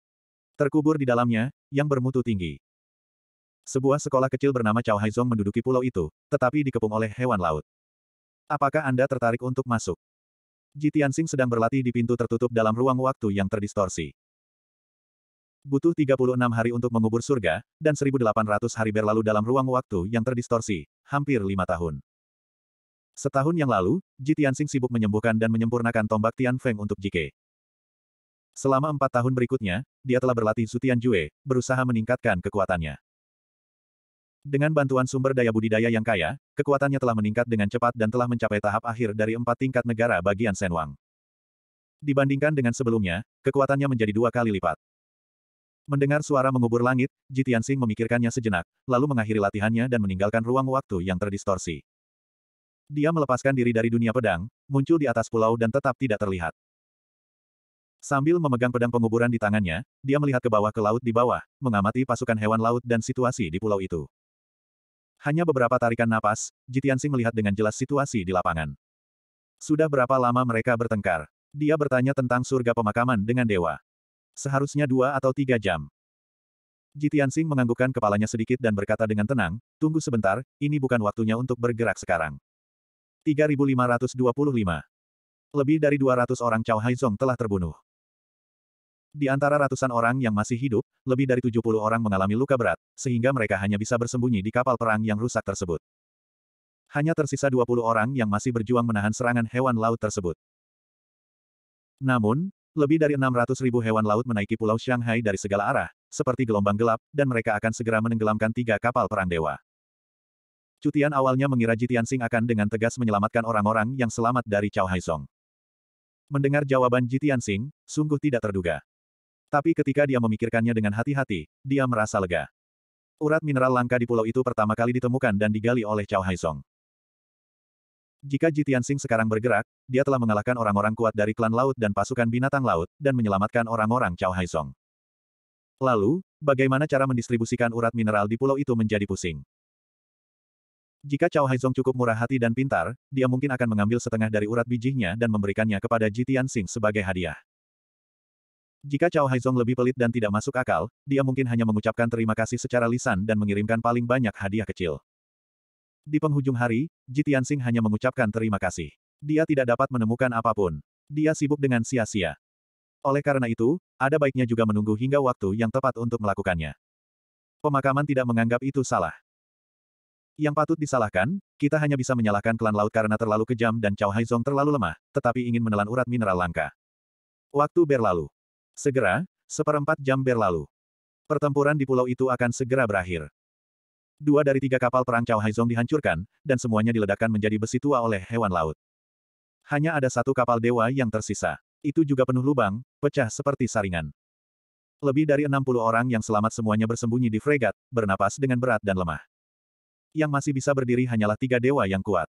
Terkubur di dalamnya, yang bermutu tinggi. Sebuah sekolah kecil bernama Chao Haizong menduduki pulau itu, tetapi dikepung oleh hewan laut. Apakah Anda tertarik untuk masuk? Ji Tianxing sedang berlatih di pintu tertutup dalam ruang waktu yang terdistorsi. Butuh 36 hari untuk mengubur surga, dan 1800 hari berlalu dalam ruang waktu yang terdistorsi, hampir lima tahun. Setahun yang lalu, Ji Tianxing sibuk menyembuhkan dan menyempurnakan tombak Tian Feng untuk Ke. Selama empat tahun berikutnya, dia telah berlatih Su Tian Jue, berusaha meningkatkan kekuatannya. Dengan bantuan sumber daya budidaya yang kaya, kekuatannya telah meningkat dengan cepat dan telah mencapai tahap akhir dari empat tingkat negara bagian Senwang. Dibandingkan dengan sebelumnya, kekuatannya menjadi dua kali lipat. Mendengar suara mengubur langit, Ji Tianxing memikirkannya sejenak, lalu mengakhiri latihannya dan meninggalkan ruang waktu yang terdistorsi. Dia melepaskan diri dari dunia pedang, muncul di atas pulau dan tetap tidak terlihat. Sambil memegang pedang penguburan di tangannya, dia melihat ke bawah ke laut di bawah, mengamati pasukan hewan laut dan situasi di pulau itu. Hanya beberapa tarikan napas, Jitiansing melihat dengan jelas situasi di lapangan. Sudah berapa lama mereka bertengkar? Dia bertanya tentang surga pemakaman dengan dewa. Seharusnya dua atau tiga jam. Jitiansing menganggukkan kepalanya sedikit dan berkata dengan tenang, tunggu sebentar, ini bukan waktunya untuk bergerak sekarang. 3525. Lebih dari 200 orang Cao Haizong telah terbunuh. Di antara ratusan orang yang masih hidup, lebih dari 70 orang mengalami luka berat, sehingga mereka hanya bisa bersembunyi di kapal perang yang rusak tersebut. Hanya tersisa 20 orang yang masih berjuang menahan serangan hewan laut tersebut. Namun, lebih dari 600 ribu hewan laut menaiki pulau Shanghai dari segala arah, seperti gelombang gelap, dan mereka akan segera menenggelamkan tiga kapal perang dewa. Cutian awalnya mengira Jitian Sing akan dengan tegas menyelamatkan orang-orang yang selamat dari Cao Haizong. Mendengar jawaban Jitian Sing, sungguh tidak terduga. Tapi ketika dia memikirkannya dengan hati-hati, dia merasa lega. Urat mineral langka di pulau itu pertama kali ditemukan dan digali oleh Cao Haizong. Jika Jitian Sing sekarang bergerak, dia telah mengalahkan orang-orang kuat dari klan laut dan pasukan binatang laut, dan menyelamatkan orang-orang Cao Haizong. Lalu, bagaimana cara mendistribusikan urat mineral di pulau itu menjadi pusing? Jika Cao Haizong cukup murah hati dan pintar, dia mungkin akan mengambil setengah dari urat bijinya dan memberikannya kepada Ji Tianxing sebagai hadiah. Jika Cao Haizong lebih pelit dan tidak masuk akal, dia mungkin hanya mengucapkan terima kasih secara lisan dan mengirimkan paling banyak hadiah kecil. Di penghujung hari, Ji Tianxing hanya mengucapkan terima kasih. Dia tidak dapat menemukan apapun. Dia sibuk dengan sia-sia. Oleh karena itu, ada baiknya juga menunggu hingga waktu yang tepat untuk melakukannya. Pemakaman tidak menganggap itu salah. Yang patut disalahkan, kita hanya bisa menyalahkan klan laut karena terlalu kejam dan Cao Haizong terlalu lemah, tetapi ingin menelan urat mineral langka. Waktu berlalu. Segera, seperempat jam berlalu. Pertempuran di pulau itu akan segera berakhir. Dua dari tiga kapal perang Cao Haizong dihancurkan, dan semuanya diledakkan menjadi besi tua oleh hewan laut. Hanya ada satu kapal dewa yang tersisa. Itu juga penuh lubang, pecah seperti saringan. Lebih dari 60 orang yang selamat semuanya bersembunyi di fregat, bernapas dengan berat dan lemah yang masih bisa berdiri hanyalah tiga dewa yang kuat.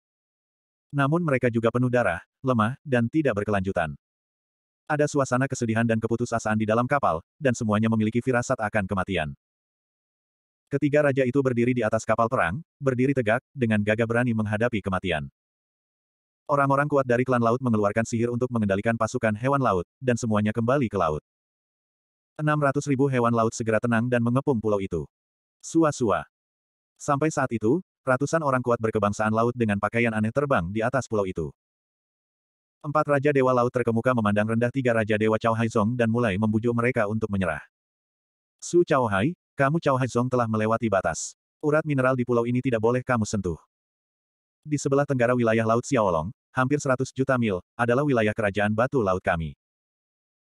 Namun mereka juga penuh darah, lemah, dan tidak berkelanjutan. Ada suasana kesedihan dan keputusasaan di dalam kapal, dan semuanya memiliki firasat akan kematian. Ketiga raja itu berdiri di atas kapal perang, berdiri tegak, dengan gagah berani menghadapi kematian. Orang-orang kuat dari klan laut mengeluarkan sihir untuk mengendalikan pasukan hewan laut, dan semuanya kembali ke laut. 600 ribu hewan laut segera tenang dan mengepung pulau itu. Sua-sua. Sampai saat itu, ratusan orang kuat berkebangsaan laut dengan pakaian aneh terbang di atas pulau itu. Empat Raja Dewa Laut terkemuka memandang rendah tiga Raja Dewa Cao Hai Zong dan mulai membujuk mereka untuk menyerah. Su Cao Hai, kamu Cao Hai Zong telah melewati batas. Urat mineral di pulau ini tidak boleh kamu sentuh. Di sebelah tenggara wilayah Laut Xiaolong, hampir 100 juta mil, adalah wilayah kerajaan batu laut kami.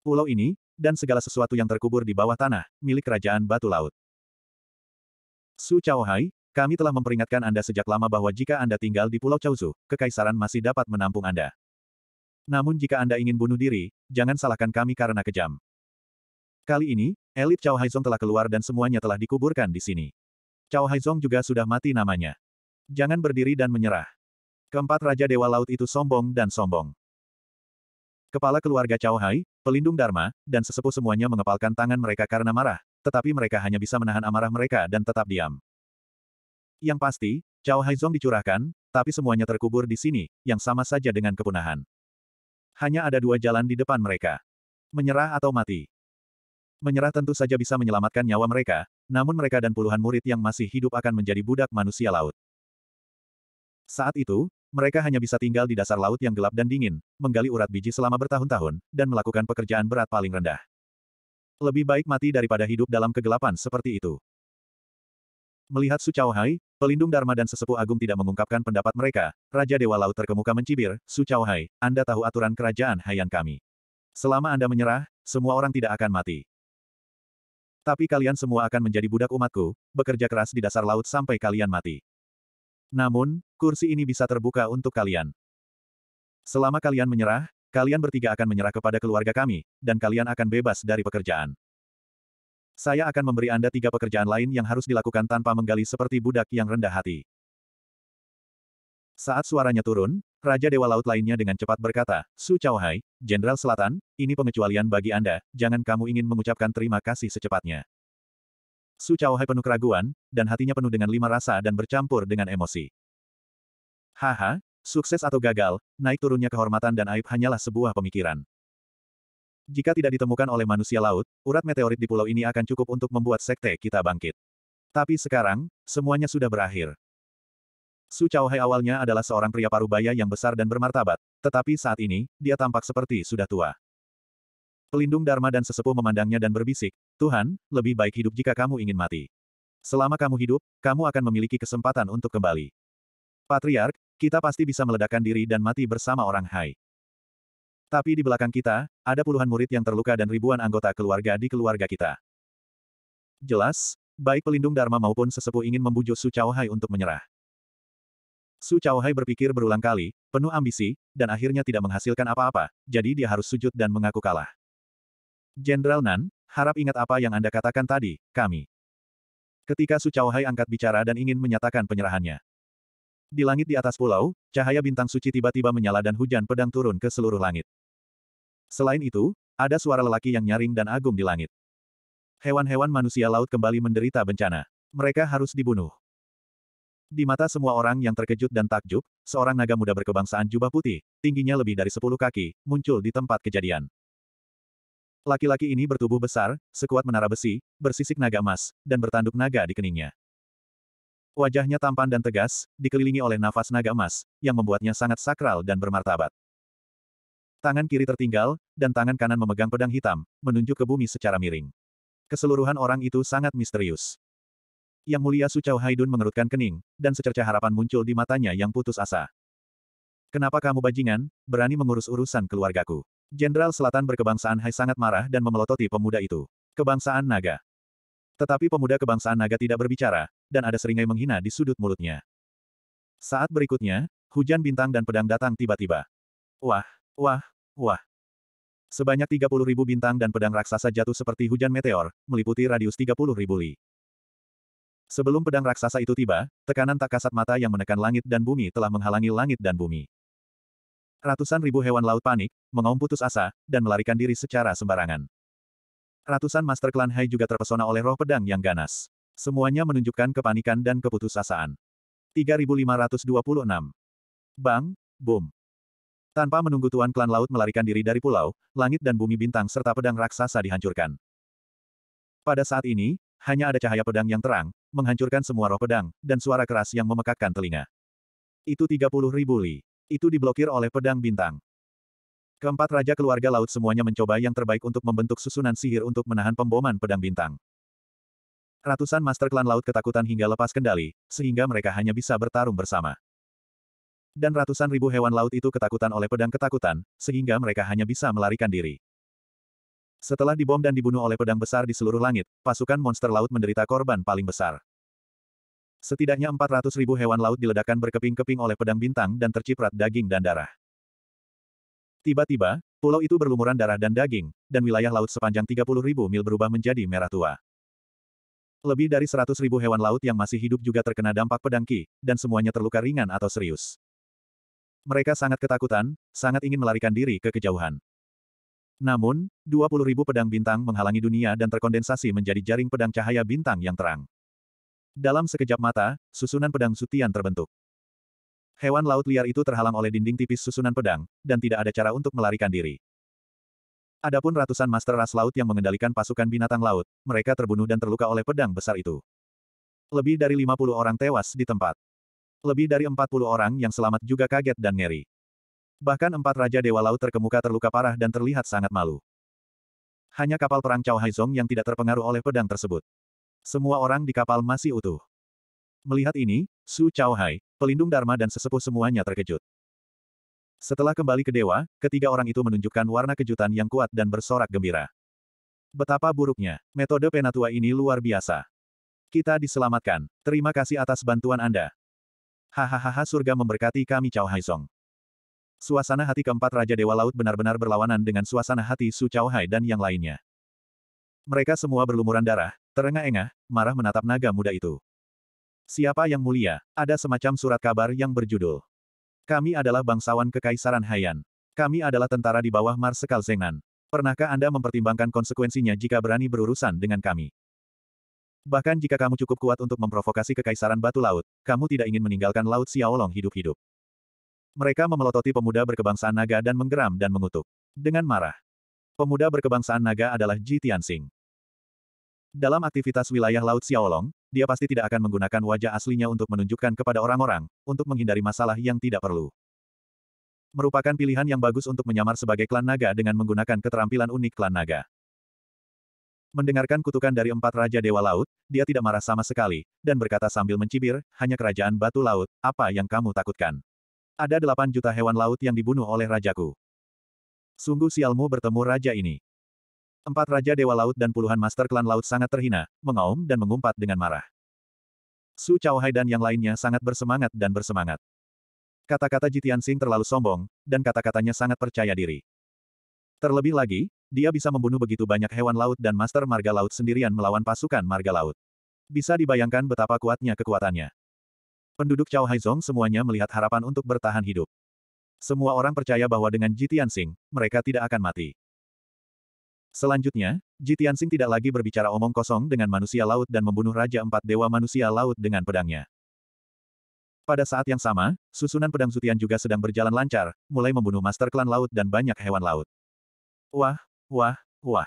Pulau ini, dan segala sesuatu yang terkubur di bawah tanah, milik kerajaan batu laut. Su Chao Hai, kami telah memperingatkan Anda sejak lama bahwa jika Anda tinggal di Pulau Chaozu, kekaisaran masih dapat menampung Anda. Namun jika Anda ingin bunuh diri, jangan salahkan kami karena kejam. Kali ini, elit Chao Haizong telah keluar dan semuanya telah dikuburkan di sini. Chao Haizong juga sudah mati namanya. Jangan berdiri dan menyerah. Keempat Raja Dewa Laut itu sombong dan sombong. Kepala keluarga Chao Hai, pelindung Dharma, dan sesepuh semuanya mengepalkan tangan mereka karena marah, tetapi mereka hanya bisa menahan amarah mereka dan tetap diam. Yang pasti, Cao Haizong dicurahkan, tapi semuanya terkubur di sini, yang sama saja dengan kepunahan. Hanya ada dua jalan di depan mereka. Menyerah atau mati. Menyerah tentu saja bisa menyelamatkan nyawa mereka, namun mereka dan puluhan murid yang masih hidup akan menjadi budak manusia laut. Saat itu, mereka hanya bisa tinggal di dasar laut yang gelap dan dingin, menggali urat biji selama bertahun-tahun, dan melakukan pekerjaan berat paling rendah. Lebih baik mati daripada hidup dalam kegelapan seperti itu. Melihat Su Chao Hai, pelindung Dharma dan sesepuh agung tidak mengungkapkan pendapat mereka, Raja Dewa Laut terkemuka mencibir, Su Chao Hai, Anda tahu aturan kerajaan Haiyan kami. Selama Anda menyerah, semua orang tidak akan mati. Tapi kalian semua akan menjadi budak umatku, bekerja keras di dasar laut sampai kalian mati. Namun, kursi ini bisa terbuka untuk kalian. Selama kalian menyerah, kalian bertiga akan menyerah kepada keluarga kami, dan kalian akan bebas dari pekerjaan. Saya akan memberi Anda tiga pekerjaan lain yang harus dilakukan tanpa menggali seperti budak yang rendah hati. Saat suaranya turun, Raja Dewa Laut lainnya dengan cepat berkata, Su Chao Hai, Jenderal Selatan, ini pengecualian bagi Anda, jangan kamu ingin mengucapkan terima kasih secepatnya. Su Chao Hai penuh keraguan, dan hatinya penuh dengan lima rasa dan bercampur dengan emosi. Haha, Sukses atau gagal, naik turunnya kehormatan dan aib hanyalah sebuah pemikiran. Jika tidak ditemukan oleh manusia laut, urat meteorit di pulau ini akan cukup untuk membuat sekte kita bangkit. Tapi sekarang, semuanya sudah berakhir. Su Hai awalnya adalah seorang pria parubaya yang besar dan bermartabat, tetapi saat ini, dia tampak seperti sudah tua. Pelindung Dharma dan sesepuh memandangnya dan berbisik, Tuhan, lebih baik hidup jika kamu ingin mati. Selama kamu hidup, kamu akan memiliki kesempatan untuk kembali. Patriark, kita pasti bisa meledakkan diri dan mati bersama orang Hai. Tapi di belakang kita, ada puluhan murid yang terluka dan ribuan anggota keluarga di keluarga kita. Jelas, baik pelindung Dharma maupun sesepuh ingin membujuk Su Chao Hai untuk menyerah. Su Chao Hai berpikir berulang kali, penuh ambisi, dan akhirnya tidak menghasilkan apa-apa, jadi dia harus sujud dan mengaku kalah. Jenderal Nan, harap ingat apa yang Anda katakan tadi, kami. Ketika Su Chao Hai angkat bicara dan ingin menyatakan penyerahannya, di langit di atas pulau, cahaya bintang suci tiba-tiba menyala dan hujan pedang turun ke seluruh langit. Selain itu, ada suara lelaki yang nyaring dan agung di langit. Hewan-hewan manusia laut kembali menderita bencana. Mereka harus dibunuh. Di mata semua orang yang terkejut dan takjub, seorang naga muda berkebangsaan jubah putih, tingginya lebih dari 10 kaki, muncul di tempat kejadian. Laki-laki ini bertubuh besar, sekuat menara besi, bersisik naga emas, dan bertanduk naga di keningnya. Wajahnya tampan dan tegas, dikelilingi oleh nafas naga emas, yang membuatnya sangat sakral dan bermartabat. Tangan kiri tertinggal, dan tangan kanan memegang pedang hitam, menunjuk ke bumi secara miring. Keseluruhan orang itu sangat misterius. Yang mulia Sucau Hai Haidun mengerutkan kening, dan secerca harapan muncul di matanya yang putus asa. Kenapa kamu bajingan, berani mengurus urusan keluargaku? Jenderal Selatan berkebangsaan Hai sangat marah dan memelototi pemuda itu. Kebangsaan naga. Tetapi pemuda kebangsaan naga tidak berbicara, dan ada seringai menghina di sudut mulutnya. Saat berikutnya, hujan bintang dan pedang datang tiba-tiba. Wah, wah, wah. Sebanyak 30 ribu bintang dan pedang raksasa jatuh seperti hujan meteor, meliputi radius 30 ribu li. Sebelum pedang raksasa itu tiba, tekanan tak kasat mata yang menekan langit dan bumi telah menghalangi langit dan bumi. Ratusan ribu hewan laut panik, mengaum putus asa, dan melarikan diri secara sembarangan. Ratusan Master Klan Hai juga terpesona oleh roh pedang yang ganas. Semuanya menunjukkan kepanikan dan keputusasaan. 3526. Bang, boom. Tanpa menunggu Tuan Klan Laut melarikan diri dari pulau, langit dan bumi bintang serta pedang raksasa dihancurkan. Pada saat ini, hanya ada cahaya pedang yang terang, menghancurkan semua roh pedang, dan suara keras yang memekakkan telinga. Itu 30 ribu li. Itu diblokir oleh pedang bintang. Keempat raja keluarga laut semuanya mencoba yang terbaik untuk membentuk susunan sihir untuk menahan pemboman pedang bintang. Ratusan master klan laut ketakutan hingga lepas kendali, sehingga mereka hanya bisa bertarung bersama. Dan ratusan ribu hewan laut itu ketakutan oleh pedang ketakutan, sehingga mereka hanya bisa melarikan diri. Setelah dibom dan dibunuh oleh pedang besar di seluruh langit, pasukan monster laut menderita korban paling besar. Setidaknya 400 ribu hewan laut diledakkan berkeping-keping oleh pedang bintang dan terciprat daging dan darah. Tiba-tiba, pulau itu berlumuran darah dan daging, dan wilayah laut sepanjang 30.000 mil berubah menjadi merah tua. Lebih dari 100.000 hewan laut yang masih hidup juga terkena dampak pedangki, dan semuanya terluka ringan atau serius. Mereka sangat ketakutan, sangat ingin melarikan diri ke kejauhan. Namun, 20.000 pedang bintang menghalangi dunia dan terkondensasi menjadi jaring pedang cahaya bintang yang terang. Dalam sekejap mata, susunan pedang sutian terbentuk. Hewan laut liar itu terhalang oleh dinding tipis susunan pedang, dan tidak ada cara untuk melarikan diri. Adapun ratusan master ras laut yang mengendalikan pasukan binatang laut, mereka terbunuh dan terluka oleh pedang besar itu. Lebih dari 50 orang tewas di tempat. Lebih dari 40 orang yang selamat juga kaget dan ngeri. Bahkan empat raja dewa laut terkemuka terluka parah dan terlihat sangat malu. Hanya kapal perang Cao Haizong yang tidak terpengaruh oleh pedang tersebut. Semua orang di kapal masih utuh. Melihat ini, Su Chao Hai, pelindung Dharma dan sesepuh semuanya terkejut. Setelah kembali ke dewa, ketiga orang itu menunjukkan warna kejutan yang kuat dan bersorak gembira. Betapa buruknya, metode penatua ini luar biasa. Kita diselamatkan. Terima kasih atas bantuan Anda. Hahaha surga memberkati kami Cao Song. Suasana hati keempat Raja Dewa Laut benar-benar berlawanan dengan suasana hati Su Cao Hai dan yang lainnya. Mereka semua berlumuran darah, terengah-engah, marah menatap naga muda itu. Siapa yang mulia? Ada semacam surat kabar yang berjudul. Kami adalah bangsawan Kekaisaran Haiyan. Kami adalah tentara di bawah Marsekal Zengan. Pernahkah Anda mempertimbangkan konsekuensinya jika berani berurusan dengan kami? Bahkan jika kamu cukup kuat untuk memprovokasi Kekaisaran Batu Laut, kamu tidak ingin meninggalkan Laut Xiaolong hidup-hidup. Mereka memelototi pemuda berkebangsaan naga dan menggeram dan mengutuk. Dengan marah. Pemuda berkebangsaan naga adalah Ji Tianxing. Dalam aktivitas wilayah Laut Xiaolong, dia pasti tidak akan menggunakan wajah aslinya untuk menunjukkan kepada orang-orang, untuk menghindari masalah yang tidak perlu. Merupakan pilihan yang bagus untuk menyamar sebagai klan naga dengan menggunakan keterampilan unik klan naga. Mendengarkan kutukan dari empat Raja Dewa Laut, dia tidak marah sama sekali, dan berkata sambil mencibir, hanya kerajaan batu laut, apa yang kamu takutkan? Ada delapan juta hewan laut yang dibunuh oleh rajaku. Sungguh sialmu bertemu raja ini. Empat Raja Dewa Laut dan puluhan Master Klan Laut sangat terhina, mengaum dan mengumpat dengan marah. Su Chao Hai dan yang lainnya sangat bersemangat dan bersemangat. Kata-kata Jitian Sing terlalu sombong, dan kata-katanya sangat percaya diri. Terlebih lagi, dia bisa membunuh begitu banyak hewan laut dan Master Marga Laut sendirian melawan pasukan Marga Laut. Bisa dibayangkan betapa kuatnya kekuatannya. Penduduk Chao Haizong semuanya melihat harapan untuk bertahan hidup. Semua orang percaya bahwa dengan Jitian Sing, mereka tidak akan mati. Selanjutnya, Jitiansing tidak lagi berbicara omong kosong dengan manusia laut dan membunuh Raja Empat Dewa Manusia Laut dengan pedangnya. Pada saat yang sama, susunan pedang Zutian juga sedang berjalan lancar, mulai membunuh master klan laut dan banyak hewan laut. Wah, wah, wah.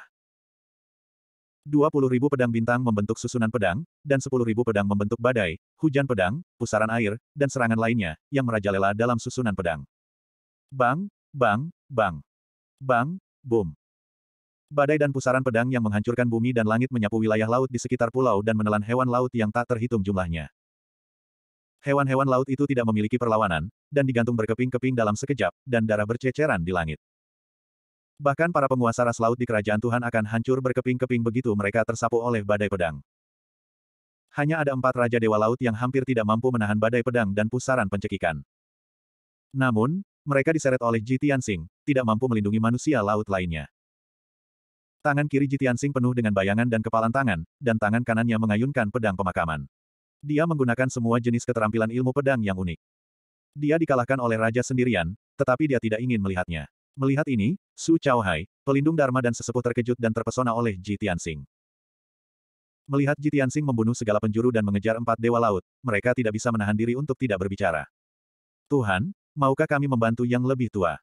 ribu pedang bintang membentuk susunan pedang, dan ribu pedang membentuk badai, hujan pedang, pusaran air, dan serangan lainnya, yang merajalela dalam susunan pedang. Bang, bang, bang. Bang, boom. Badai dan pusaran pedang yang menghancurkan bumi dan langit menyapu wilayah laut di sekitar pulau dan menelan hewan laut yang tak terhitung jumlahnya. Hewan-hewan laut itu tidak memiliki perlawanan, dan digantung berkeping-keping dalam sekejap, dan darah berceceran di langit. Bahkan para penguasa ras laut di kerajaan Tuhan akan hancur berkeping-keping begitu mereka tersapu oleh badai pedang. Hanya ada empat Raja Dewa Laut yang hampir tidak mampu menahan badai pedang dan pusaran pencekikan. Namun, mereka diseret oleh Ji Tianxing, tidak mampu melindungi manusia laut lainnya. Tangan kiri Jitiansing penuh dengan bayangan dan kepalan tangan, dan tangan kanannya mengayunkan pedang pemakaman. Dia menggunakan semua jenis keterampilan ilmu pedang yang unik. Dia dikalahkan oleh raja sendirian, tetapi dia tidak ingin melihatnya. Melihat ini, Su Chao Hai, pelindung Dharma dan sesepuh terkejut dan terpesona oleh Jitiansing. Melihat Jitiansing membunuh segala penjuru dan mengejar empat dewa laut, mereka tidak bisa menahan diri untuk tidak berbicara. Tuhan, maukah kami membantu yang lebih tua?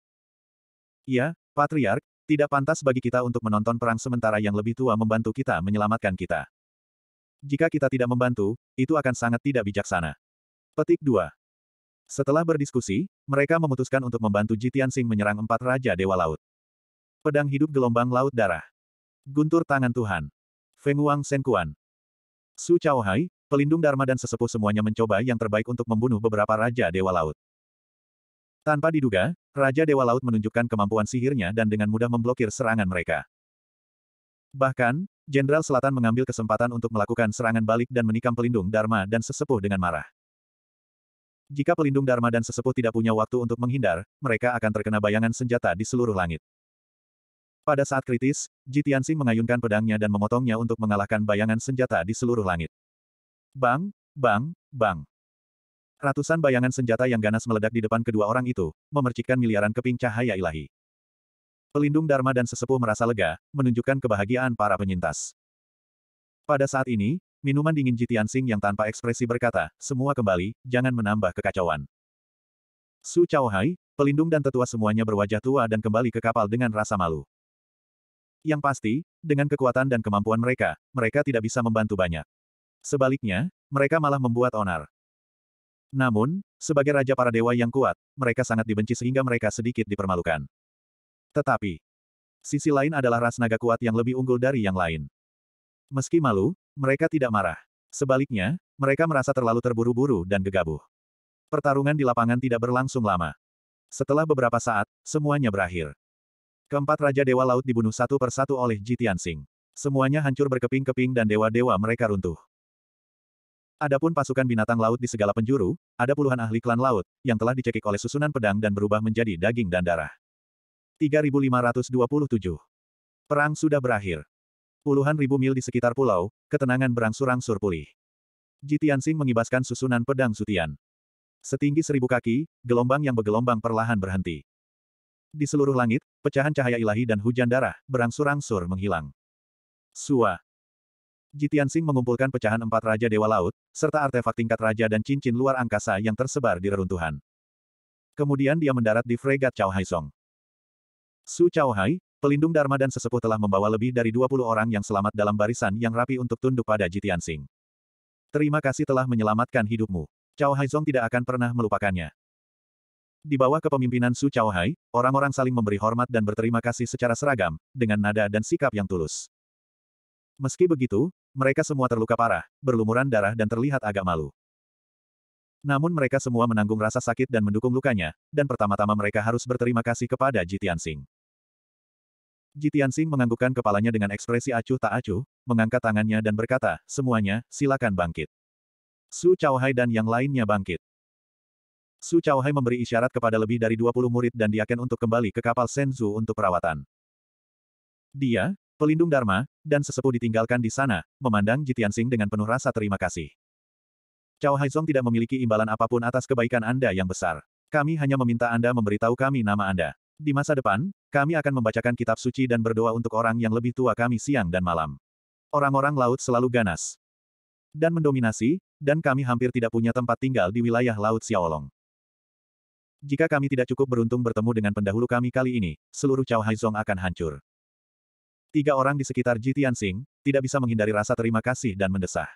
Iya, Patriark, tidak pantas bagi kita untuk menonton perang sementara yang lebih tua membantu kita menyelamatkan kita. Jika kita tidak membantu, itu akan sangat tidak bijaksana. Petik 2. Setelah berdiskusi, mereka memutuskan untuk membantu Jitian Sing menyerang empat Raja Dewa Laut. Pedang hidup gelombang laut darah. Guntur tangan Tuhan. Feng Wang Senkuan. Su Chao Hai, pelindung Dharma dan sesepuh semuanya mencoba yang terbaik untuk membunuh beberapa Raja Dewa Laut. Tanpa diduga, Raja Dewa Laut menunjukkan kemampuan sihirnya dan dengan mudah memblokir serangan mereka. Bahkan, Jenderal Selatan mengambil kesempatan untuk melakukan serangan balik dan menikam pelindung Dharma dan sesepuh dengan marah. Jika pelindung Dharma dan sesepuh tidak punya waktu untuk menghindar, mereka akan terkena bayangan senjata di seluruh langit. Pada saat kritis, Jitiansi mengayunkan pedangnya dan memotongnya untuk mengalahkan bayangan senjata di seluruh langit. Bang, bang, bang. Ratusan bayangan senjata yang ganas meledak di depan kedua orang itu, memercikkan miliaran keping cahaya ilahi. Pelindung Dharma dan sesepuh merasa lega, menunjukkan kebahagiaan para penyintas. Pada saat ini, minuman dingin Jitian Sing yang tanpa ekspresi berkata, semua kembali, jangan menambah kekacauan. Su Chao Hai, pelindung dan tetua semuanya berwajah tua dan kembali ke kapal dengan rasa malu. Yang pasti, dengan kekuatan dan kemampuan mereka, mereka tidak bisa membantu banyak. Sebaliknya, mereka malah membuat onar. Namun, sebagai raja para dewa yang kuat, mereka sangat dibenci sehingga mereka sedikit dipermalukan. Tetapi, sisi lain adalah ras naga kuat yang lebih unggul dari yang lain. Meski malu, mereka tidak marah. Sebaliknya, mereka merasa terlalu terburu-buru dan gegabah. Pertarungan di lapangan tidak berlangsung lama. Setelah beberapa saat, semuanya berakhir. Keempat Raja Dewa Laut dibunuh satu persatu oleh Jitian Tianxing. Semuanya hancur berkeping-keping dan dewa-dewa mereka runtuh. Adapun pasukan binatang laut di segala penjuru, ada puluhan ahli klan laut, yang telah dicekik oleh susunan pedang dan berubah menjadi daging dan darah. 3527. Perang sudah berakhir. Puluhan ribu mil di sekitar pulau, ketenangan berangsur-angsur pulih. Jitiansing mengibaskan susunan pedang sutian. Setinggi seribu kaki, gelombang yang bergelombang perlahan berhenti. Di seluruh langit, pecahan cahaya ilahi dan hujan darah, berangsur-angsur menghilang. Sua, Jitian Sing mengumpulkan pecahan empat Raja Dewa Laut, serta artefak tingkat Raja dan cincin luar angkasa yang tersebar di reruntuhan. Kemudian dia mendarat di fregat Chao Song. Su Chao Hai, pelindung Dharma dan sesepuh telah membawa lebih dari 20 orang yang selamat dalam barisan yang rapi untuk tunduk pada Jitian Sing. Terima kasih telah menyelamatkan hidupmu. Chao Song tidak akan pernah melupakannya. Di bawah kepemimpinan Su Chao Hai, orang-orang saling memberi hormat dan berterima kasih secara seragam, dengan nada dan sikap yang tulus. Meski begitu, mereka semua terluka parah, berlumuran darah dan terlihat agak malu. Namun mereka semua menanggung rasa sakit dan mendukung lukanya, dan pertama-tama mereka harus berterima kasih kepada Jitian Sing. Jitian Sing menganggukkan kepalanya dengan ekspresi acuh tak acuh, mengangkat tangannya dan berkata, semuanya, silakan bangkit. Su Chao Hai dan yang lainnya bangkit. Su Chao Hai memberi isyarat kepada lebih dari 20 murid dan diaken untuk kembali ke kapal Senzu untuk perawatan. Dia, pelindung Dharma, dan sesepuh ditinggalkan di sana, memandang Jitiansing dengan penuh rasa terima kasih. Cao Haizong tidak memiliki imbalan apapun atas kebaikan Anda yang besar. Kami hanya meminta Anda memberitahu kami nama Anda. Di masa depan, kami akan membacakan kitab suci dan berdoa untuk orang yang lebih tua kami siang dan malam. Orang-orang laut selalu ganas dan mendominasi, dan kami hampir tidak punya tempat tinggal di wilayah Laut Xiaolong. Jika kami tidak cukup beruntung bertemu dengan pendahulu kami kali ini, seluruh Cao Haizong akan hancur. Tiga orang di sekitar Ji Tianxing, tidak bisa menghindari rasa terima kasih dan mendesah.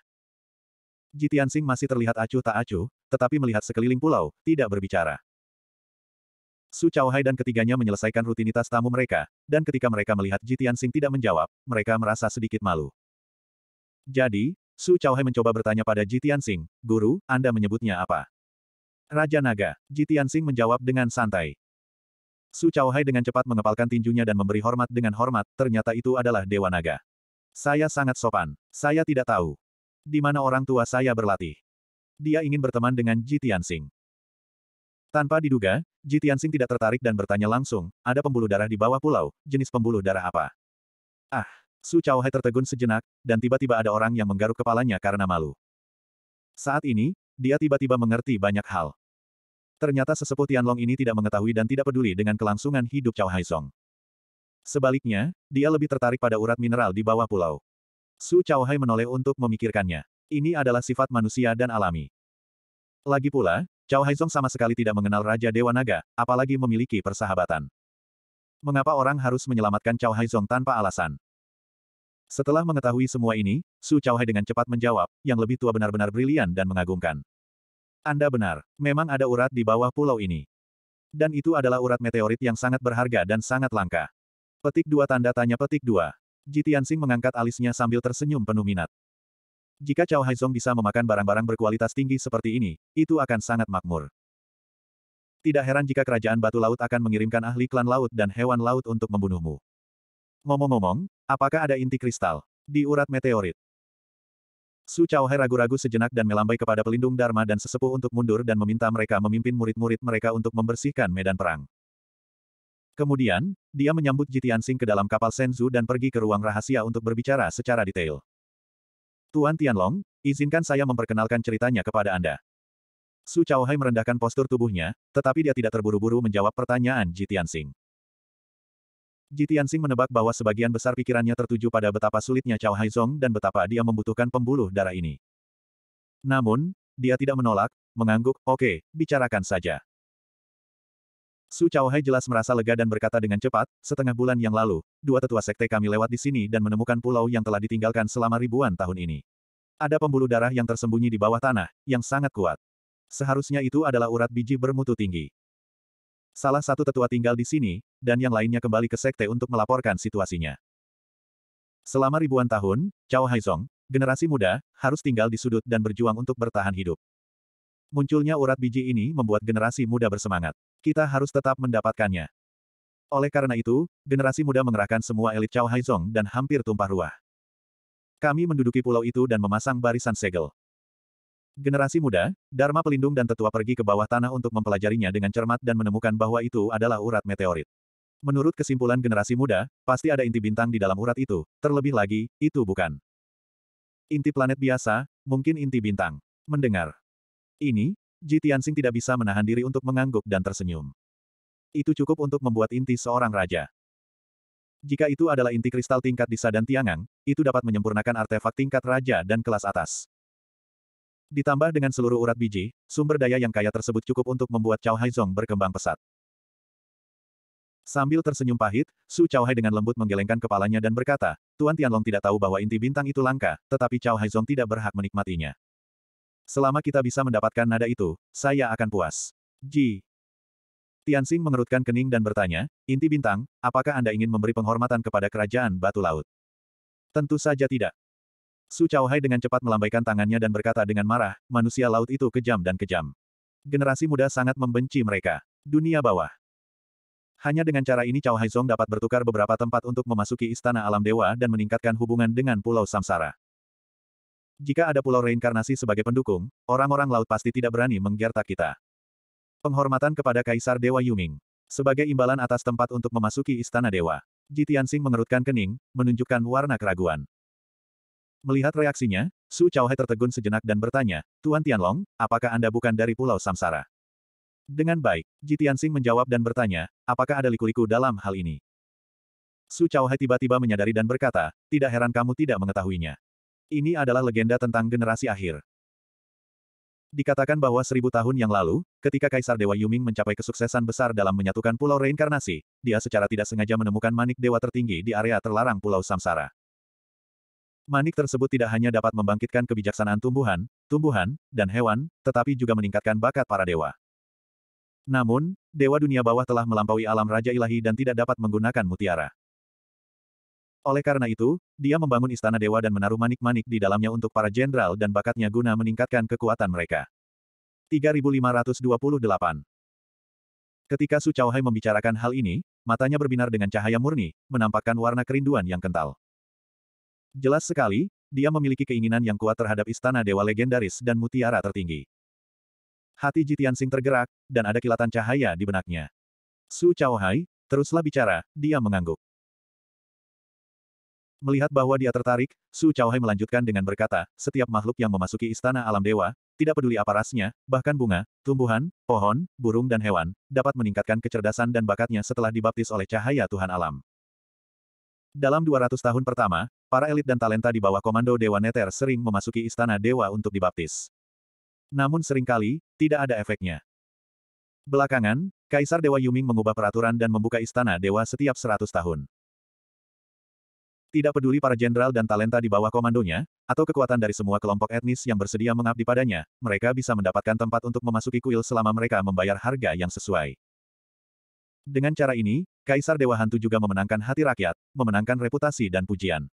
Ji Tianxing masih terlihat acuh tak acuh, tetapi melihat sekeliling pulau, tidak berbicara. Su Hai dan ketiganya menyelesaikan rutinitas tamu mereka, dan ketika mereka melihat Ji Tianxing tidak menjawab, mereka merasa sedikit malu. Jadi, Su Hai mencoba bertanya pada Ji Tianxing, Guru, Anda menyebutnya apa? Raja Naga, Ji Tianxing menjawab dengan santai. Su Chao Hai dengan cepat mengepalkan tinjunya dan memberi hormat dengan hormat, ternyata itu adalah Dewa Naga. Saya sangat sopan. Saya tidak tahu. Di mana orang tua saya berlatih. Dia ingin berteman dengan Ji Tianxing. Tanpa diduga, Ji Tianxing tidak tertarik dan bertanya langsung, ada pembuluh darah di bawah pulau, jenis pembuluh darah apa? Ah, Su Chao Hai tertegun sejenak, dan tiba-tiba ada orang yang menggaruk kepalanya karena malu. Saat ini, dia tiba-tiba mengerti banyak hal. Ternyata sesepuh Tianlong ini tidak mengetahui dan tidak peduli dengan kelangsungan hidup Cao Haizong. Sebaliknya, dia lebih tertarik pada urat mineral di bawah pulau. Su Cao Hai menoleh untuk memikirkannya. Ini adalah sifat manusia dan alami. Lagi pula, Cao Haizong sama sekali tidak mengenal Raja Dewa Naga, apalagi memiliki persahabatan. Mengapa orang harus menyelamatkan Cao Haizong tanpa alasan? Setelah mengetahui semua ini, Su Chao Hai dengan cepat menjawab, yang lebih tua benar-benar brilian dan mengagumkan. Anda benar, memang ada urat di bawah pulau ini. Dan itu adalah urat meteorit yang sangat berharga dan sangat langka. Petik dua tanda tanya petik dua. Jitiansing mengangkat alisnya sambil tersenyum penuh minat. Jika Cao Haizong bisa memakan barang-barang berkualitas tinggi seperti ini, itu akan sangat makmur. Tidak heran jika kerajaan batu laut akan mengirimkan ahli klan laut dan hewan laut untuk membunuhmu. Ngomong-ngomong, apakah ada inti kristal di urat meteorit? Su Chao Hai ragu-ragu sejenak dan melambai kepada pelindung Dharma dan sesepuh untuk mundur dan meminta mereka memimpin murid-murid mereka untuk membersihkan medan perang. Kemudian, dia menyambut Jitian Sing ke dalam kapal Senzu dan pergi ke ruang rahasia untuk berbicara secara detail. Tuan Tianlong, izinkan saya memperkenalkan ceritanya kepada Anda. Su Chao Hai merendahkan postur tubuhnya, tetapi dia tidak terburu-buru menjawab pertanyaan Jitian Sing. Ji Tianxing menebak bahwa sebagian besar pikirannya tertuju pada betapa sulitnya Cao Haizong dan betapa dia membutuhkan pembuluh darah ini. Namun, dia tidak menolak, mengangguk, oke, okay, bicarakan saja. Su Cao Hai jelas merasa lega dan berkata dengan cepat, setengah bulan yang lalu, dua tetua sekte kami lewat di sini dan menemukan pulau yang telah ditinggalkan selama ribuan tahun ini. Ada pembuluh darah yang tersembunyi di bawah tanah, yang sangat kuat. Seharusnya itu adalah urat biji bermutu tinggi. Salah satu tetua tinggal di sini, dan yang lainnya kembali ke sekte untuk melaporkan situasinya. Selama ribuan tahun, Cao Haizong, generasi muda, harus tinggal di sudut dan berjuang untuk bertahan hidup. Munculnya urat biji ini membuat generasi muda bersemangat. Kita harus tetap mendapatkannya. Oleh karena itu, generasi muda mengerahkan semua elit Cao Haizong dan hampir tumpah ruah. Kami menduduki pulau itu dan memasang barisan segel. Generasi muda, Dharma pelindung dan tetua pergi ke bawah tanah untuk mempelajarinya dengan cermat dan menemukan bahwa itu adalah urat meteorit. Menurut kesimpulan generasi muda, pasti ada inti bintang di dalam urat itu, terlebih lagi, itu bukan inti planet biasa, mungkin inti bintang. Mendengar ini, Ji Tianxing tidak bisa menahan diri untuk mengangguk dan tersenyum. Itu cukup untuk membuat inti seorang raja. Jika itu adalah inti kristal tingkat di Sadan Tiangang, itu dapat menyempurnakan artefak tingkat raja dan kelas atas. Ditambah dengan seluruh urat biji, sumber daya yang kaya tersebut cukup untuk membuat Cao Haizong berkembang pesat. Sambil tersenyum pahit, Su Chao Hai dengan lembut menggelengkan kepalanya dan berkata, Tuan Tianlong tidak tahu bahwa inti bintang itu langka, tetapi Chao Haizong tidak berhak menikmatinya. Selama kita bisa mendapatkan nada itu, saya akan puas. Ji. Tianxing mengerutkan kening dan bertanya, Inti bintang, apakah Anda ingin memberi penghormatan kepada kerajaan Batu Laut? Tentu saja tidak. Su Chao Hai dengan cepat melambaikan tangannya dan berkata dengan marah, manusia laut itu kejam dan kejam. Generasi muda sangat membenci mereka. Dunia bawah. Hanya dengan cara ini Chao Haizong dapat bertukar beberapa tempat untuk memasuki Istana Alam Dewa dan meningkatkan hubungan dengan Pulau Samsara. Jika ada pulau reinkarnasi sebagai pendukung, orang-orang laut pasti tidak berani menggertak kita. Penghormatan kepada Kaisar Dewa Yuming. Sebagai imbalan atas tempat untuk memasuki Istana Dewa, Ji Tianxing mengerutkan kening, menunjukkan warna keraguan. Melihat reaksinya, Su Chao tertegun sejenak dan bertanya, Tuan Tianlong, apakah Anda bukan dari Pulau Samsara? Dengan baik, Ji Tianxing menjawab dan bertanya, apakah ada liku-liku dalam hal ini? Su Chao tiba-tiba menyadari dan berkata, tidak heran kamu tidak mengetahuinya. Ini adalah legenda tentang generasi akhir. Dikatakan bahwa seribu tahun yang lalu, ketika Kaisar Dewa Yuming mencapai kesuksesan besar dalam menyatukan Pulau Reinkarnasi, dia secara tidak sengaja menemukan manik dewa tertinggi di area terlarang Pulau Samsara. Manik tersebut tidak hanya dapat membangkitkan kebijaksanaan tumbuhan, tumbuhan, dan hewan, tetapi juga meningkatkan bakat para dewa. Namun, dewa dunia bawah telah melampaui alam raja ilahi dan tidak dapat menggunakan mutiara. Oleh karena itu, dia membangun istana dewa dan menaruh manik-manik di dalamnya untuk para jenderal dan bakatnya guna meningkatkan kekuatan mereka. 3528 Ketika Su Chao Hai membicarakan hal ini, matanya berbinar dengan cahaya murni, menampakkan warna kerinduan yang kental. Jelas sekali, dia memiliki keinginan yang kuat terhadap istana dewa legendaris dan mutiara tertinggi. Hati Jitian Sing tergerak, dan ada kilatan cahaya di benaknya. Su Hai, teruslah bicara, dia mengangguk. Melihat bahwa dia tertarik, Su Hai melanjutkan dengan berkata, setiap makhluk yang memasuki istana alam dewa, tidak peduli apa rasnya, bahkan bunga, tumbuhan, pohon, burung dan hewan, dapat meningkatkan kecerdasan dan bakatnya setelah dibaptis oleh cahaya Tuhan alam. Dalam 200 tahun pertama, Para elit dan talenta di bawah komando Dewa Neter sering memasuki istana dewa untuk dibaptis. Namun seringkali, tidak ada efeknya. Belakangan, Kaisar Dewa Yuming mengubah peraturan dan membuka istana dewa setiap 100 tahun. Tidak peduli para jenderal dan talenta di bawah komandonya, atau kekuatan dari semua kelompok etnis yang bersedia mengabdi padanya, mereka bisa mendapatkan tempat untuk memasuki kuil selama mereka membayar harga yang sesuai. Dengan cara ini, Kaisar Dewa Hantu juga memenangkan hati rakyat, memenangkan reputasi dan pujian.